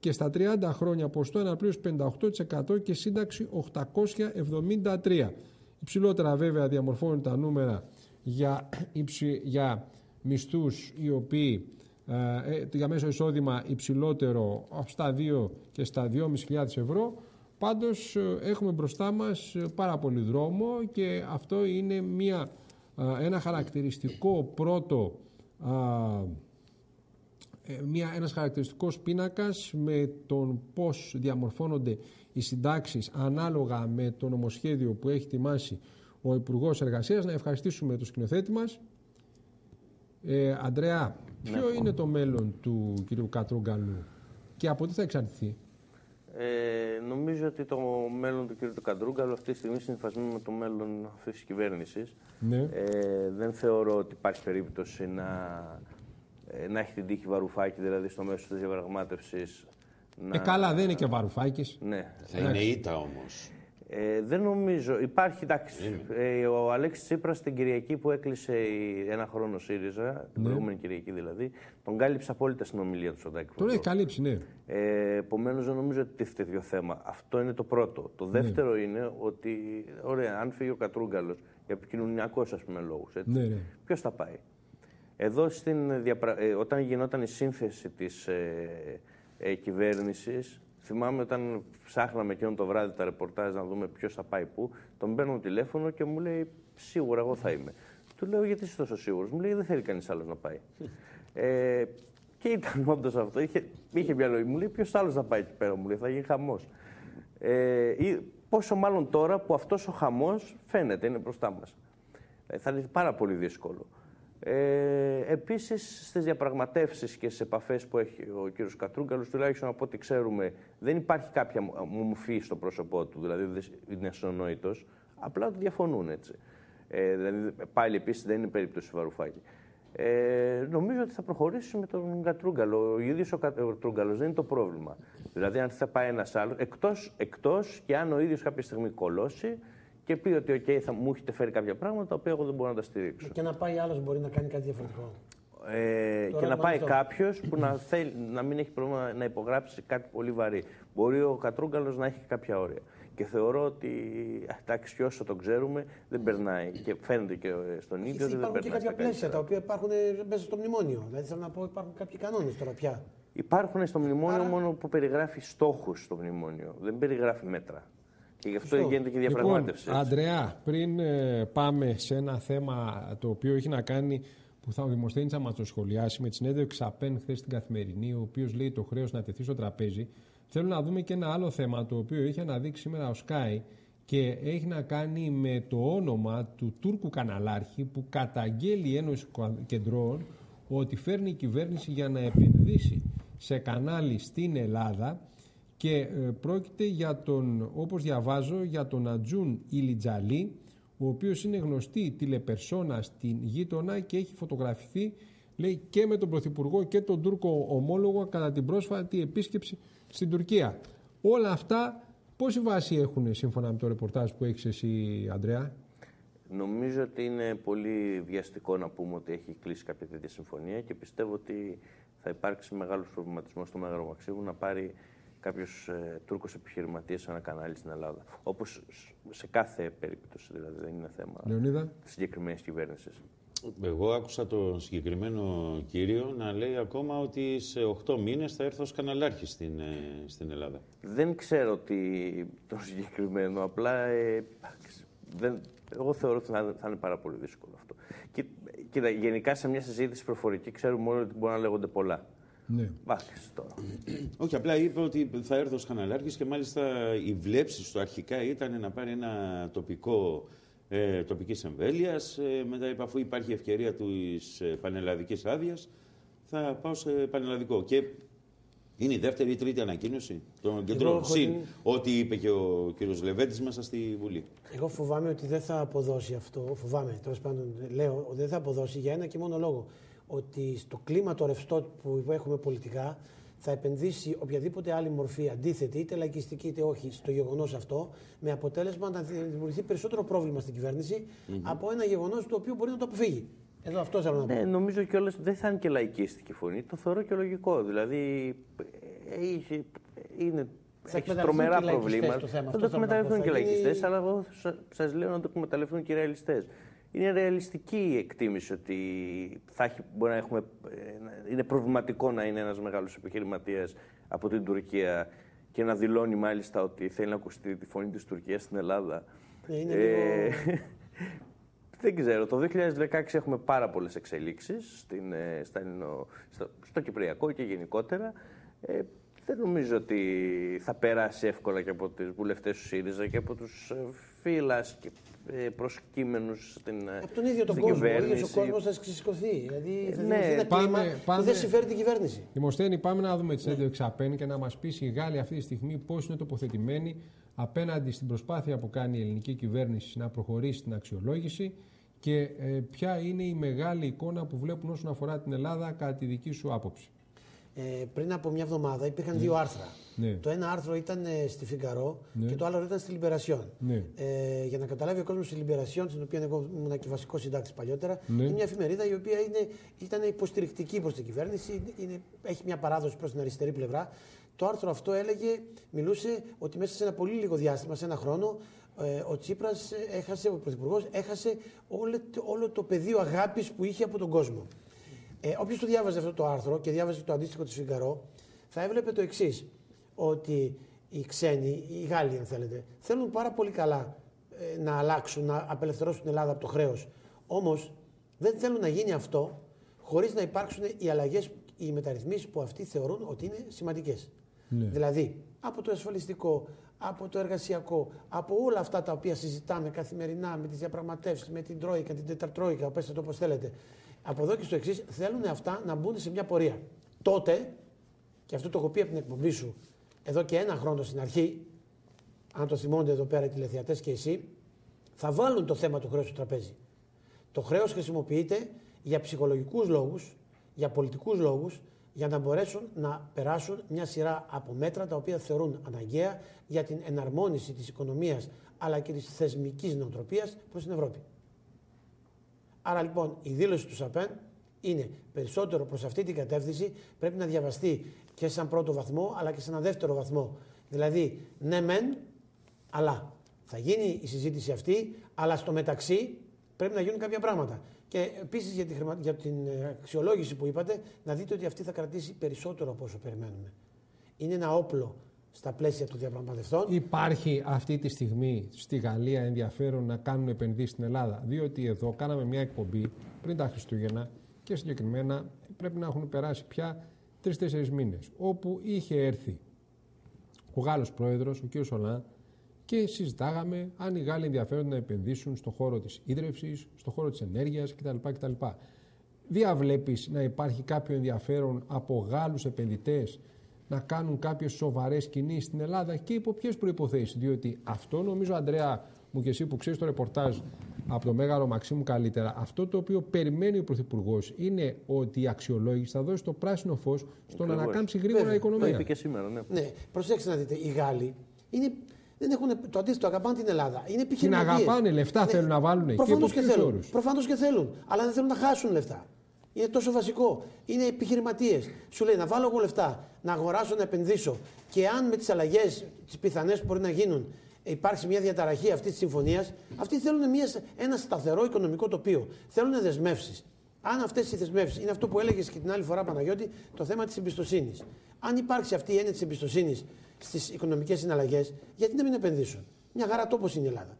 και στα 30 χρόνια ποσοστό αναπλήρωσης 58% και σύνταξη 873%. Υψηλότερα βέβαια διαμορφώνουν τα νούμερα για, υψη, για μισθούς οι οποίοι ε, ε, για μέσο εισόδημα υψηλότερο στα 2 και στα 2.500 ευρώ Πάντως ε, έχουμε μπροστά μας ε, πάρα πολύ δρόμο και αυτό είναι μια, ένα χαρακτηριστικό πρώτο ε, μια, ένας χαρακτηριστικός πίνακας με τον πώς διαμορφώνονται οι συντάξεις ανάλογα με το νομοσχέδιο που έχει ετοιμάσει ο Υπουργός Εργασίας. Να ευχαριστήσουμε τον σκηνοθέτη μας. Ε, Αντρέα, ναι. ποιο είναι το μέλλον του κ. Κατρογκαλού και από τι θα εξαρτηθεί. Ε, νομίζω ότι το μέλλον του κ. Καντρούγκαλου αυτή τη στιγμή συνυφασμένο με το μέλλον αυτής της κυβέρνησης. Ναι. Ε, δεν θεωρώ ότι υπάρχει περίπτωση να, ε, να έχει την τύχη βαρουφάκι, δηλαδή στο μέσο της διαπραγμάτευσης. Ε, να... Ε, καλά, δεν είναι και βαρουφάκι. Ναι. Θα είναι ήττα όμως. Ε, δεν νομίζω. Υπάρχει, εντάξει, ε. ε, ο Αλέξης Τσίπρας την Κυριακή που έκλεισε ένα χρόνο ΣΥΡΙΖΑ, την ναι. προηγούμενη Κυριακή δηλαδή, τον κάλυψε απόλυτα στην ομιλία του Σοντάκη. Τον έχει καλύψει, ναι. Ε, Επομένως, δεν νομίζω ότι τίθεται δύο θέμα. Αυτό είναι το πρώτο. Το ναι. δεύτερο είναι ότι, ωραία, αν φύγει ο Κατρούγκαλος για πούμε λόγους, ναι, ναι. ποιος θα πάει. Εδώ, στην ε, όταν γινόταν η σύνθεση της ε, ε κυβέρνησης, Θυμάμαι όταν ψάχναμε εκείνο το βράδυ τα ρεπορτάζ να δούμε ποιος θα πάει πού, τον παίρνω τηλέφωνο και μου λέει Σίγουρα εγώ θα είμαι. Του λέω Γιατί είσαι τόσο σίγουρος, μου λέει Δεν θέλει κανείς άλλος να πάει. ε, και ήταν όντως αυτό. Είχε, είχε μια λογική Μου λέει Ποιος άλλος θα πάει εκεί πέρα, μου λέει Θα γίνει χαμός. Ε, πόσο μάλλον τώρα που αυτός ο χαμός φαίνεται, είναι μπροστά μας. Ε, θα είναι πάρα πολύ δύσκολο. Ε, επίσης στις διαπραγματεύσεις και στις επαφές που έχει ο κύριος Κατρούγκαλος, τουλάχιστον από ό,τι ξέρουμε, δεν υπάρχει κάποια μομφή στο πρόσωπό του, δηλαδή δεν είναι ασυνονόητος, απλά διαφωνούν έτσι. Ε, δηλαδή πάλι επίσης δεν είναι περίπτωση Βαρουφάκη. Ε, νομίζω ότι θα προχωρήσει με τον Κατρούγκαλο. Ο ίδιος ο Κατρούγκαλος δεν είναι το πρόβλημα. Δηλαδή, αν θα πάει ένας άλλος, εκτός εκτός και αν ο ίδιος κάποια στιγμή κολώσει, και πει ότι okay, θα μου έχετε φέρει κάποια πράγματα τα οποία εγώ δεν μπορώ να τα στηρίξω. Και να πάει άλλος μπορεί να κάνει κάτι διαφορετικό. Ε, και να πάει κάποιος που να, θέλει, να μην έχει πρόβλημα να υπογράψει κάτι πολύ βαρύ. Μπορεί ο Κατρούγκαλος να έχει κάποια όρια. Και θεωρώ ότι εντάξει, και όσο το ξέρουμε, δεν περνάει. Και φαίνεται και στον ίδιο. ότι δεν Υπάρχουν και κάποια πλαίσια τα οποία υπάρχουν ε, μέσα στο μνημόνιο. Δηλαδή, θέλω να πω, υπάρχουν κάποιοι κανόνες τώρα πια. Υπάρχουν στο μνημόνιο μόνο που περιγράφει στόχους στο μνημόνιο. Δεν περιγράφει μέτρα. Και γι' αυτό γίνεται και λοιπόν, διαπραγμάτευση. Λοιπόν, Αντρέα, πριν ε, πάμε σε ένα θέμα το οποίο έχει να κάνει που θα ο Δημοσθένης θα μας το σχολιάσει με τη συνέντευξη Ξαπέν χθες στην Καθημερινή, ο οποίος λέει το χρέος να τεθεί στο τραπέζι. Θέλω να δούμε και ένα άλλο θέμα το οποίο έχει αναδείξει σήμερα ο ΣΚΑΙ και έχει να κάνει με το όνομα του Τούρκου καναλάρχη που καταγγέλει η Ένωση Κεντρών ότι φέρνει η κυβέρνηση για να επενδύσει σε κανάλι στην Ελλάδα και ε, πρόκειται για τον, όπως διαβάζω, για τον Ατζούν Ιλιτζαλή, ο οποίος είναι γνωστή τηλεπερσόνα στην γείτονα και έχει φωτογραφηθεί λέει, και με τον Πρωθυπουργό και τον Τούρκο ομόλογο κατά την πρόσφατη επίσκεψη στην Τουρκία. Όλα αυτά πόση βάση έχουν σύμφωνα με το ρεπορτάζ που έχεις εσύ, Αντρέα. Νομίζω ότι είναι πολύ βιαστικό να πούμε ότι έχει κλείσει κάποια τέτοια συμφωνία και πιστεύω ότι θα υπάρξει μεγάλος προβληματισμός στο Μέγαρο να πάρει κάποιος ε, Τούρκος επιχειρηματίας σε ένα κανάλι στην Ελλάδα. Όπως σε κάθε περίπτωση, δηλαδή δεν είναι θέμα της συγκεκριμένης κυβέρνησης. Εγώ άκουσα τον συγκεκριμένο κύριο να λέει ακόμα ότι σε 8 μήνες θα έρθω ως καναλάρχη στην, ε, στην Ελλάδα. Δεν ξέρω τι τον συγκεκριμένο, απλά ε, δεν, εγώ θεωρώ ότι θα, είναι πάρα πολύ δύσκολο αυτό. Και, γενικά σε μια συζήτηση προφορική ξέρουμε όλοι ότι μπορεί να λέγονται πολλά. Ναι. Μάλιστα τώρα. Όχι, απλά είπε ότι θα έρθω ως και μάλιστα οι βλέψεις του αρχικά ήταν να πάρει ένα τοπικό ε, τοπικής εμβέλειας. Ε, μετά είπα, αφού υπάρχει ευκαιρία της ε, πανελλαδικής άδειας, θα πάω σε πανελλαδικό. Και είναι η δεύτερη ή τρίτη ανακοίνωση των κεντρών. Συν ότι... είπε και ο κύριος Λεβέντης μέσα στη Βουλή. Εγώ φοβάμαι ότι δεν θα αποδώσει αυτό. Φοβάμαι, τέλος πάντων, λέω ότι δεν θα αποδώσει για ένα και μόνο λόγο ότι στο κλίμα το ρευστό που έχουμε πολιτικά θα επενδύσει οποιαδήποτε άλλη μορφή αντίθετη, είτε λαϊκιστική είτε όχι, στο γεγονός αυτό, με αποτέλεσμα να δημιουργηθεί περισσότερο πρόβλημα στην κυβερνηση από ένα γεγονός το οποίο μπορεί να το αποφύγει. Εδώ αυτό θέλω να πω. Ναι, νομίζω κιόλας δεν θα είναι και λαϊκίστικη φωνή. Το θεωρώ και λογικό. Δηλαδή, έχει, ε, είναι έχει τρομερά προβλήματα. Θα το εκμεταλλευτούν και λαϊκιστές, αλλά εγώ σα λέω να το εκμεταλλευτούν και ρεαλιστές είναι ρεαλιστική η εκτίμηση ότι θα έχει, μπορεί να έχουμε, ε, είναι προβληματικό να είναι ένας μεγάλος επιχειρηματίας από την Τουρκία και να δηλώνει μάλιστα ότι θέλει να ακουστεί τη φωνή της Τουρκίας στην Ελλάδα. Είναι ε, δεν ξέρω. Το 2016 έχουμε πάρα πολλές εξελίξεις στην, ε, στο, στο Κυπριακό και γενικότερα. Ε, δεν νομίζω ότι θα περάσει εύκολα και από τις βουλευτές του ΣΥΡΙΖΑ και από τους ε, Φίλας ε, προσκύμενους στην ε, Από τον ίδιο τον κόσμο, ο ίδιος ο θα ξεσηκωθεί. Δηλαδή θα ε, ναι, κλίμα που δεν συμφέρει την κυβέρνηση. Δημοσθένη, πάμε να δούμε τη Σέντεο Εξαπέν και να μας πει η Γάλλη αυτή τη στιγμή πώς είναι τοποθετημένη απέναντι στην προσπάθεια που κάνει η ελληνική κυβέρνηση να προχωρήσει στην αξιολόγηση και ε, ποια είναι η μεγάλη εικόνα που βλέπουν όσον αφορά την Ελλάδα κατά τη δική σου άποψη. Ε, πριν από μια εβδομάδα υπήρχαν ναι. δύο άρθρα. Ναι. Το ένα άρθρο ήταν ε, στη Φιγκαρό ναι. και το άλλο ήταν στη Λιμπερασιόν. Ναι. Ε, για να καταλάβει ο κόσμος τη Λιμπερασιόν, στην οποία εγώ ήμουν και βασικός συντάκτης παλιότερα, ναι. είναι μια εφημερίδα η οποία είναι, ήταν υποστηρικτική προς την κυβέρνηση, είναι, έχει μια παράδοση προς την αριστερή πλευρά. Το άρθρο αυτό έλεγε, μιλούσε ότι μέσα σε ένα πολύ λίγο διάστημα, σε ένα χρόνο, ε, ο Τσίπρας έχασε, ο Πρωθυπουργός έχασε όλο, όλο το πεδίο αγάπης που είχε από τον κόσμο. Ε, Όποιος το διάβαζε αυτό το άρθρο και διάβαζε το αντίστοιχο της Φιγκαρό, θα έβλεπε το εξής. Ότι οι ξένοι, οι Γάλλοι, αν θέλετε, θέλουν πάρα πολύ καλά ε, να αλλάξουν, να απελευθερώσουν την Ελλάδα από το χρέος. Όμως δεν θέλουν να γίνει αυτό χωρίς να υπάρξουν οι αλλαγές, οι μεταρρυθμίσεις που αυτοί θεωρούν ότι είναι σημαντικές. Ναι. Δηλαδή, από το ασφαλιστικό, από το εργασιακό, από όλα αυτά τα οποία συζητάμε καθημερινά με τις διαπραγματεύσεις, με την Τρόικα, την Τεταρτρόικα, πέστε το όπως θέλετε, από εδώ και στο εξής θέλουν αυτά να μπουν σε μια πορεία. Τότε, και αυτό το έχω πει από την εκπομπή σου εδώ και ένα χρόνο στην αρχή, αν το θυμώνετε εδώ πέρα οι τηλεθεατές και εσύ, θα βάλουν το θέμα του χρέους στο τραπέζι. Το χρέος χρησιμοποιείται για ψυχολογικούς λόγους, για πολιτικούς λόγους, για να μπορέσουν να περάσουν μια σειρά από μέτρα τα οποία θεωρούν αναγκαία για την εναρμόνιση της οικονομίας αλλά και της θεσμικής νοοτροπίας προς την Ευρώπη. Άρα λοιπόν η δήλωση του ΣΑΠΕΝ είναι περισσότερο προς αυτή την κατεύθυνση. Πρέπει να διαβαστεί και σαν πρώτο βαθμό, αλλά και σε ένα δεύτερο βαθμό. Δηλαδή, ναι, μεν, αλλά θα γίνει η συζήτηση αυτή, αλλά στο μεταξύ πρέπει να γίνουν κάποια πράγματα. Και επίσης για, χρημα... για την αξιολόγηση που είπατε, να δείτε ότι αυτή θα κρατήσει περισσότερο από όσο περιμένουμε. Είναι ένα όπλο στα πλαίσια των διαπραγματευτών. Υπάρχει αυτή τη στιγμή στη Γαλλία ενδιαφέρον να κάνουν επενδύσεις στην Ελλάδα. Διότι εδώ κάναμε μια εκπομπή πριν τα Χριστούγεννα και συγκεκριμένα πρέπει να έχουν περάσει πια τρει-τέσσερι μήνες. Όπου είχε έρθει ο Γάλλος πρόεδρος, ο κ. Σολάν, και συζητάγαμε αν οι Γάλλοι ενδιαφέρονται να επενδύσουν στον χώρο της ίδρυυση, στον χώρο της ενέργειας κτλ. κτλ. Διαβλέπει να υπάρχει κάποιο ενδιαφέρον από Γάλλους επενδυτές να κάνουν κάποιες σοβαρές κινήσεις στην Ελλάδα και υπό ποιες προϋποθέσεις. Διότι αυτό νομίζω, Αντρέα, μου και εσύ που ξέρεις το ρεπορτάζ από το Μέγαρο Μαξίμου καλύτερα, αυτό το οποίο περιμένει ο Πρωθυπουργός είναι ότι η αξιολόγηση θα δώσει το πράσινο φως στο να ανακάμψει γρήγορα η οικονομία. Το είπε και σήμερα, ναι. ναι. Προσέξτε να δείτε, οι Γάλλοι είναι δεν έχουν το αντίθετο, αγαπάνε την Ελλάδα. Είναι επιχειρηματίες. Την αγαπάνε, λεφτά ναι, θέλουν να βάλουν εκεί και, Προφανώς και θέλουν. Αλλά δεν θέλουν να χάσουν λεφτά. Είναι τόσο βασικό. Είναι επιχειρηματίες. Σου λέει να βάλω εγώ λεφτά να αγοράσω, να επενδύσω. Και αν με τις αλλαγές, τις πιθανές που μπορεί να γίνουν, υπάρξει μια διαταραχή αυτής της συμφωνίας, αυτοί θέλουν μια, ένα σταθερό οικονομικό τοπίο. Θέλουν δεσμεύσεις. Αν αυτές οι δεσμεύσεις είναι αυτό που έλεγες και την άλλη φορά, Παναγιώτη, το θέμα της εμπιστοσύνης. Αν υπάρξει αυτή η έννοια της εμπιστοσύνης στις οικονομικές συναλλαγές, γιατί να μην επενδύσουν. Μια χαρά τόπος είναι η Ελλάδα.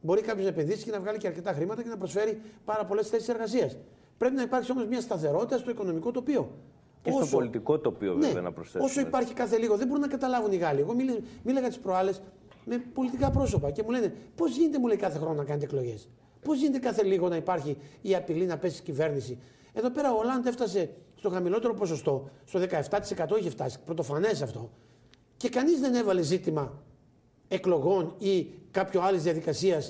Μπορεί κάποιος να επενδύσει και να βγάλει και αρκετά χρήματα και να προσφέρει πάρα πολλές θέσεις εργασίας. Πρέπει να υπάρξει όμως μια σταθερότητα στο οικονομικό τοπίο. Και όσο... στο πολιτικό τοπίο, ναι, βέβαια, να προσθέσουμε. Όσο υπάρχει κάθε λίγο, δεν μπορούν να καταλάβουν οι Γάλλοι. Εγώ μίλαγα τις προάλλες με πολιτικά πρόσωπα και μου λένε πώς γίνεται, μου λέει, κάθε χρόνο να κάνετε εκλογές. Πώς γίνεται κάθε λίγο να υπάρχει η απειλή να πέσει η κυβέρνηση. Εδώ πέρα ο Ολάντ έφτασε στο χαμηλότερο ποσοστό, στο 17% είχε φτάσει, πρωτοφανές αυτό. Και κανείς δεν έβαλε ζήτημα εκλογών ή κάποιο άλλης διαδικασίας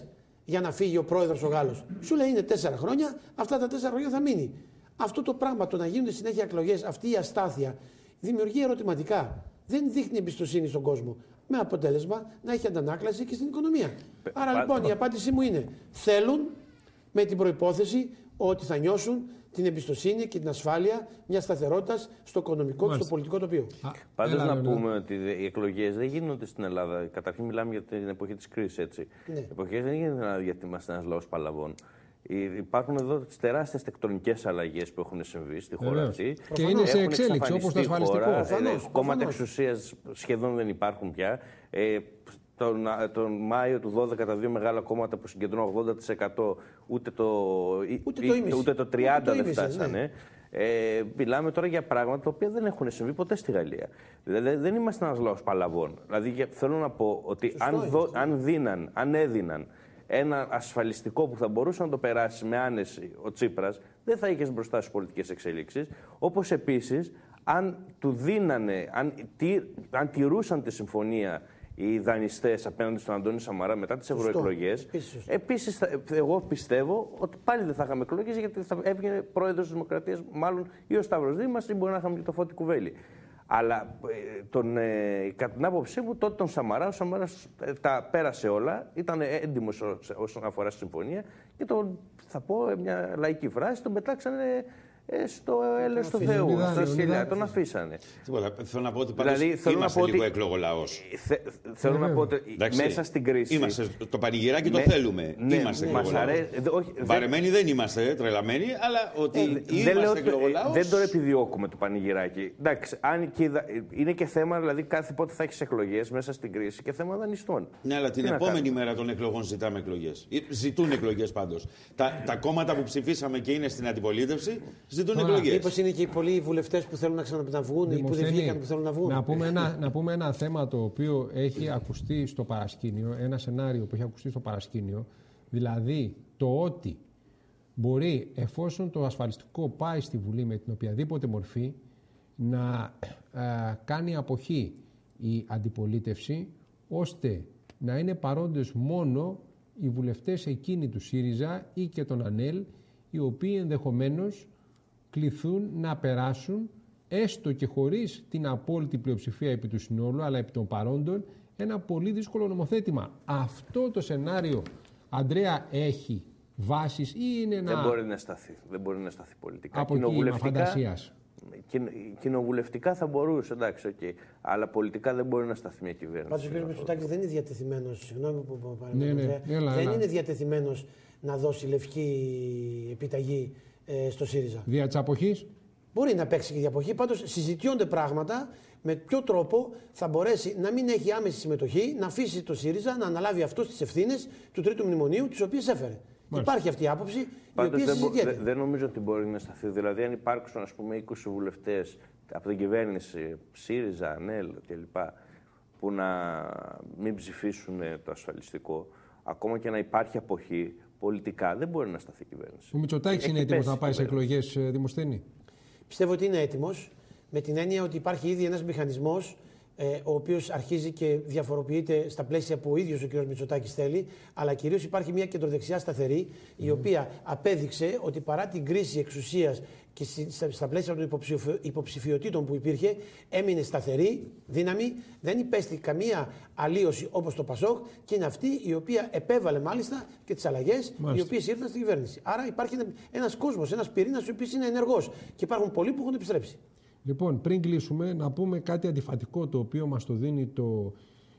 για να φύγει ο πρόεδρος ο Γάλλος. Σου λέει είναι τέσσερα χρόνια, αυτά τα τέσσερα χρόνια θα μείνει. Αυτό το πράγμα, το να γίνονται συνέχεια εκλογές, αυτή η αστάθεια, δημιουργεί ερωτηματικά. Δεν δείχνει εμπιστοσύνη στον κόσμο. Με αποτέλεσμα να έχει αντανάκλαση και στην οικονομία. Άρα λοιπόν η απάντησή μου είναι: Θέλουν με την προπόθεση ότι θα νιώσουν την εμπιστοσύνη και την ασφάλεια μιας σταθερότητας στο οικονομικό και στο πολιτικό τοπίο. Πάντω να πούμε ότι οι εκλογές δεν γίνονται στην Ελλάδα. Καταρχήν μιλάμε για την εποχή της κρίσης, έτσι. Ναι. εποχές δεν γίνονται γιατί είμαστε ένας λαός παλαβών. Ε, υπάρχουν εδώ τι τεράστιες τεκτονικές αλλαγές που έχουν συμβεί στη χώρα αυτή. Και είναι σε εξέλιξη, όπως το ασφαλιστικό. Ε, ε, κόμματα εξουσίας σχεδόν δεν υπάρχουν πια. Ε, τον, τον Μάιο του 12 τα δύο μεγάλα κόμματα που συγκεντρώνουν 80% ούτε το, ούτε το, 30% δεν φτάσανε. Ναι. Ε, μιλάμε τώρα για πράγματα τα οποία δεν έχουν συμβεί ποτέ στη Γαλλία. Δηλαδή δεν είμαστε ένας λαός παλαβών. Δηλαδή θέλω να πω ότι αν, αν δίναν, αν έδιναν ένα ασφαλιστικό που θα μπορούσε να το περάσει με άνεση ο Τσίπρας δεν θα είχες μπροστά στι πολιτικές εξελίξεις. Όπως επίσης, αν του δίνανε, αν, τι, αν τηρούσαν τη συμφωνία οι δανειστές απέναντι στον Αντώνη Σαμαρά μετά τις ευρωεκλογές. Επίσης, εγώ πιστεύω ότι πάλι δεν θα είχαμε εκλογές γιατί θα έβγαινε πρόεδρος της Δημοκρατίας, μάλλον ή ο Σταύρος Δήμας, ή μπορεί να είχαμε και το Φώτη Κουβέλη. Αλλά ε, τον, ε, κατά την άποψή μου, τότε τον Σαμαρά, ο Σαμαράς ε, τα πέρασε όλα, ήταν έντιμος όσον αφορά τη συμφωνία και τον, θα πω μια λαϊκή φράση, τον μετάξανε ε, στο έλεος του Θεού, Στο στα Τον αφήσανε. Τίποτα. Θέλω να πω ότι δηλαδή, είμαστε λίγο ότι... εκλογολαός. θέλω να ε, πω ότι μέσα στην κρίση... Είμαστε, το πανηγυράκι το θέλουμε. Ναι, είμαστε Βαρεμένοι δεν είμαστε, ε, τρελαμένοι, αλλά ότι ε, είμαστε δεν Δεν το επιδιώκουμε το πανηγυράκι. Εντάξει, είναι και θέμα, δηλαδή κάθε πότε θα έχεις εκλογές μέσα στην κρίση και θέμα δανειστών. Ναι, αλλά την επόμενη μέρα των εκλογών ζητάμε εκλογές. Ζητούν εκλογές πάντως. Τα κόμματα που ψηφίσαμε και είναι στην αντιπολίτευση ζητούν είναι και οι πολλοί βουλευτές που θέλουν να ξαναβγούν ή που δεν βγήκαν που θέλουν να βγουν. Να πούμε, ένα, να πούμε ένα θέμα το οποίο έχει ακουστεί στο παρασκήνιο, ένα σενάριο που έχει ακουστεί στο παρασκήνιο, δηλαδή το ότι μπορεί εφόσον το ασφαλιστικό πάει στη Βουλή με την οποιαδήποτε μορφή να ε, κάνει αποχή η αντιπολίτευση ώστε να είναι παρόντες μόνο οι βουλευτές εκείνοι του ΣΥΡΙΖΑ ή και τον ΑΝΕΛ οι οποίοι ενδεχομένως κληθούν να περάσουν έστω και χωρίς την απόλυτη πλειοψηφία επί του συνόλου, αλλά επί των παρόντων, ένα πολύ δύσκολο νομοθέτημα. Αυτό το σενάριο, Αντρέα, έχει βάσεις ή είναι ένα... Δεν μπορεί να σταθεί. Δεν μπορεί να σταθεί πολιτικά. Από κοινοβουλευτικά... Κοινοβουλευτικά θα μπορούσε, εντάξει, okay. αλλά πολιτικά δεν μπορεί να σταθεί μια κυβέρνηση. Πάντως ο κ. Μητσοτάκης δεν είναι διατεθειμένος, Συγγνώμη που παρεμβαίνω. Ναι, ναι, ναι, δεν είναι διατεθειμένος να δώσει λευκή επιταγή ε, στο ΣΥΡΙΖΑ. Δια της αποχής. Μπορεί να παίξει και διαποχή. Πάντως συζητιώνται πράγματα με ποιο τρόπο θα μπορέσει να μην έχει άμεση συμμετοχή, να αφήσει το ΣΥΡΙΖΑ να αναλάβει αυτό τις ευθύνες του Τρίτου Μνημονίου, τις οποίες έφερε. Υπάρχει αυτή η άποψη. δεν, δεν, νομίζω ότι μπορεί να σταθεί. Δηλαδή, αν υπάρξουν ας πούμε, 20 βουλευτές από την κυβέρνηση, ΣΥΡΙΖΑ, ΝΕΛ κλπ., που να μην ψηφίσουν το ασφαλιστικό, ακόμα και να υπάρχει αποχή, πολιτικά δεν μπορεί να σταθεί η κυβέρνηση. Ο Μητσοτάκης είναι έτοιμος να πάει σε εκλογές, ε, Δημοσθένη. Πιστεύω ότι είναι έτοιμος. Με την έννοια ότι υπάρχει ήδη ένας μηχανισμός ε, ο οποίος αρχίζει και διαφοροποιείται στα πλαίσια που ο ίδιος ο κ. Μητσοτάκης θέλει, αλλά κυρίως υπάρχει μια κεντροδεξιά σταθερή, η οποία απέδειξε ότι παρά την κρίση εξουσίας και στα πλαίσια των υποψηφιωτήτων που υπήρχε, έμεινε σταθερή, δύναμη, δεν υπέστη καμία αλλίωση όπως το Πασόκ και είναι αυτή η οποία επέβαλε μάλιστα και τις αλλαγές οι οποίες ήρθαν στην κυβέρνηση. Άρα υπάρχει ένα κόσμος, ένας πυρήνας ο οποίος είναι ενεργός και υπάρχουν πολλοί που έχουν επιστρέψει. Λοιπόν, πριν κλείσουμε, να πούμε κάτι αντιφατικό το οποίο μας το δίνει το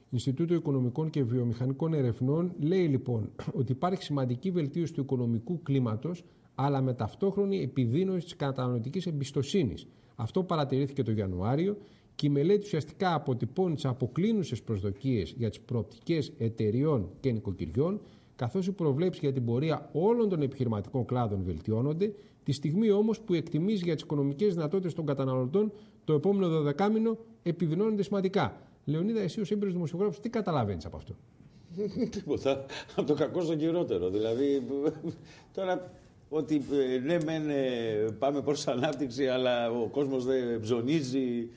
Ινστιτούτο Οικονομικών και Βιομηχανικών Ερευνών. Λέει λοιπόν ότι υπάρχει σημαντική βελτίωση του οικονομικού κλίματος, αλλά με ταυτόχρονη επιδείνωση της καταναλωτικής εμπιστοσύνης. Αυτό παρατηρήθηκε το Ιανουάριο και η μελέτη ουσιαστικά αποτυπώνει τις αποκλίνουσες προσδοκίες για τις προοπτικές εταιριών και νοικοκυριών, καθώς οι προβλέψεις για την πορεία όλων των επιχειρηματικών κλάδων βελτιώνονται, Τη στιγμή όμως που οι εκτιμήσει για τις οικονομικές δυνατότητες των καταναλωτών το επόμενο δεκάμινο επιδεινώνονται σημαντικά. Λεωνίδα, εσύ ως έμπειρος δημοσιογράφος, τι καταλαβαίνεις από αυτό. Τίποτα. Από το κακό στο χειρότερο. Δηλαδή, τώρα ότι ε, ναι, μεν ε, πάμε προς ανάπτυξη, αλλά ο κόσμος δεν ψωνίζει,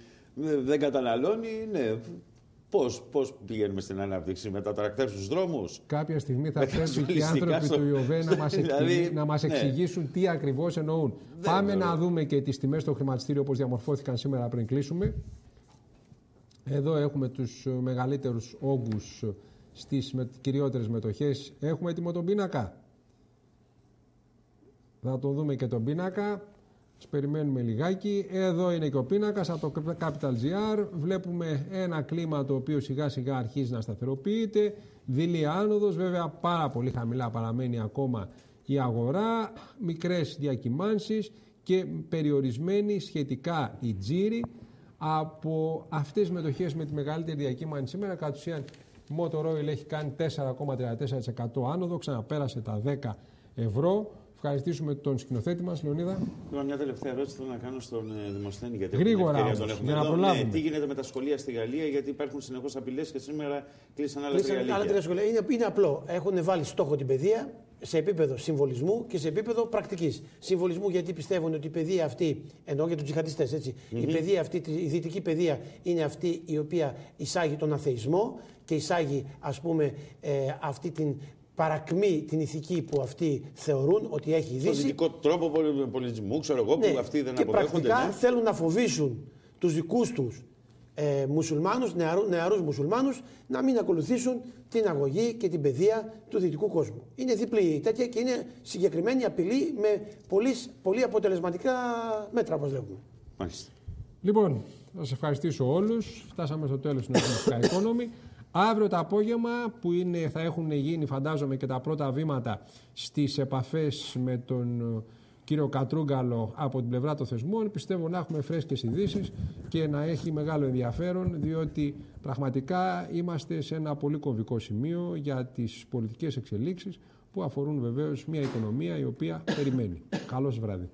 ε, δεν καταναλώνει. Ναι, Πώς πώς πηγαίνουμε στην ανάπτυξη με τα τρακτέρ στους δρόμους. Κάποια στιγμή θα πρέπει οι άνθρωποι του ΙΟΒΕ να μας να μας δηλαδή, ναι. εξηγήσουν τι ακριβώς εννοούν. Πάμε να δούμε και τις τιμές στο χρηματιστήριο όπω διαμορφώθηκαν σήμερα πριν κλείσουμε. Εδώ έχουμε τους μεγαλύτερους όγκους στις με... κυριότερες μετοχές. Έχουμε έτοιμο τον πίνακα. Θα το δούμε και τον πίνακα. Σας περιμένουμε λιγάκι. Ε, εδώ είναι και ο πίνακας από το Capital Βλέπουμε ένα κλίμα το οποίο σιγά σιγά αρχίζει να σταθεροποιείται. Δηλή άνοδος, βέβαια πάρα πολύ χαμηλά παραμένει ακόμα η αγορά. Μικρές διακυμάνσεις και περιορισμένη σχετικά η τζίρη από αυτές τις μετοχές με τη μεγαλύτερη διακύμανση σήμερα κατ' ουσίαν Motor Oil έχει κάνει 4,34% άνοδο, ξαναπέρασε τα 10 ευρώ ευχαριστήσουμε τον σκηνοθέτη μας, Λεωνίδα. Τώρα μια τελευταία ερώτηση θέλω να κάνω στον ε, Δημοσθένη. Γιατί Γρήγορα, όμως, τον για να ναι, προλάβουμε. Ναι, τι γίνεται με τα σχολεία στη Γαλλία, γιατί υπάρχουν συνεχώς απειλές και σήμερα κλείσαν άλλα τρία σχολεία. Είναι, απλό. Έχουν βάλει στόχο την παιδεία σε επίπεδο συμβολισμού και σε επίπεδο πρακτικής. Συμβολισμού γιατί πιστεύουν ότι η παιδεία αυτή, εννοώ για τους τζιχαντιστές, έτσι. Η παιδεία αυτή, η δυτική παιδεία είναι αυτή η οποία εισάγει τον αθεισμό και εισάγει ας πούμε ε, αυτή την παρακμή την ηθική που αυτοί θεωρούν ότι έχει δύσει. Στον δυτικό τρόπο πολιτισμού, ξέρω εγώ, ναι. που αυτοί δεν και αποδέχονται. Πρακτικά ναι. θέλουν να φοβήσουν τους δικούς τους ε, νεαρού, νεαρούς μουσουλμάνους να μην ακολουθήσουν την αγωγή και την παιδεία του δυτικού κόσμου. Είναι διπλή ή τέτοια και είναι συγκεκριμένη απειλή με πολύ, πολύ αποτελεσματικά μέτρα όπως λέγουμε. Μάλιστα. Λοιπόν, θα σας ευχαριστήσω όλους. Φτάσαμε στο τέλος του Economy. Αύριο το απόγευμα που είναι, θα έχουν γίνει φαντάζομαι και τα πρώτα βήματα στις επαφές με τον ε, κύριο Κατρούγκαλο από την πλευρά των θεσμών. Πιστεύω να έχουμε φρέσκες ειδήσεις και να έχει μεγάλο ενδιαφέρον διότι πραγματικά είμαστε σε ένα πολύ κομβικό σημείο για τις πολιτικές εξελίξεις που αφορούν βεβαίως μια οικονομία η οποία περιμένει. Καλώς βράδυ.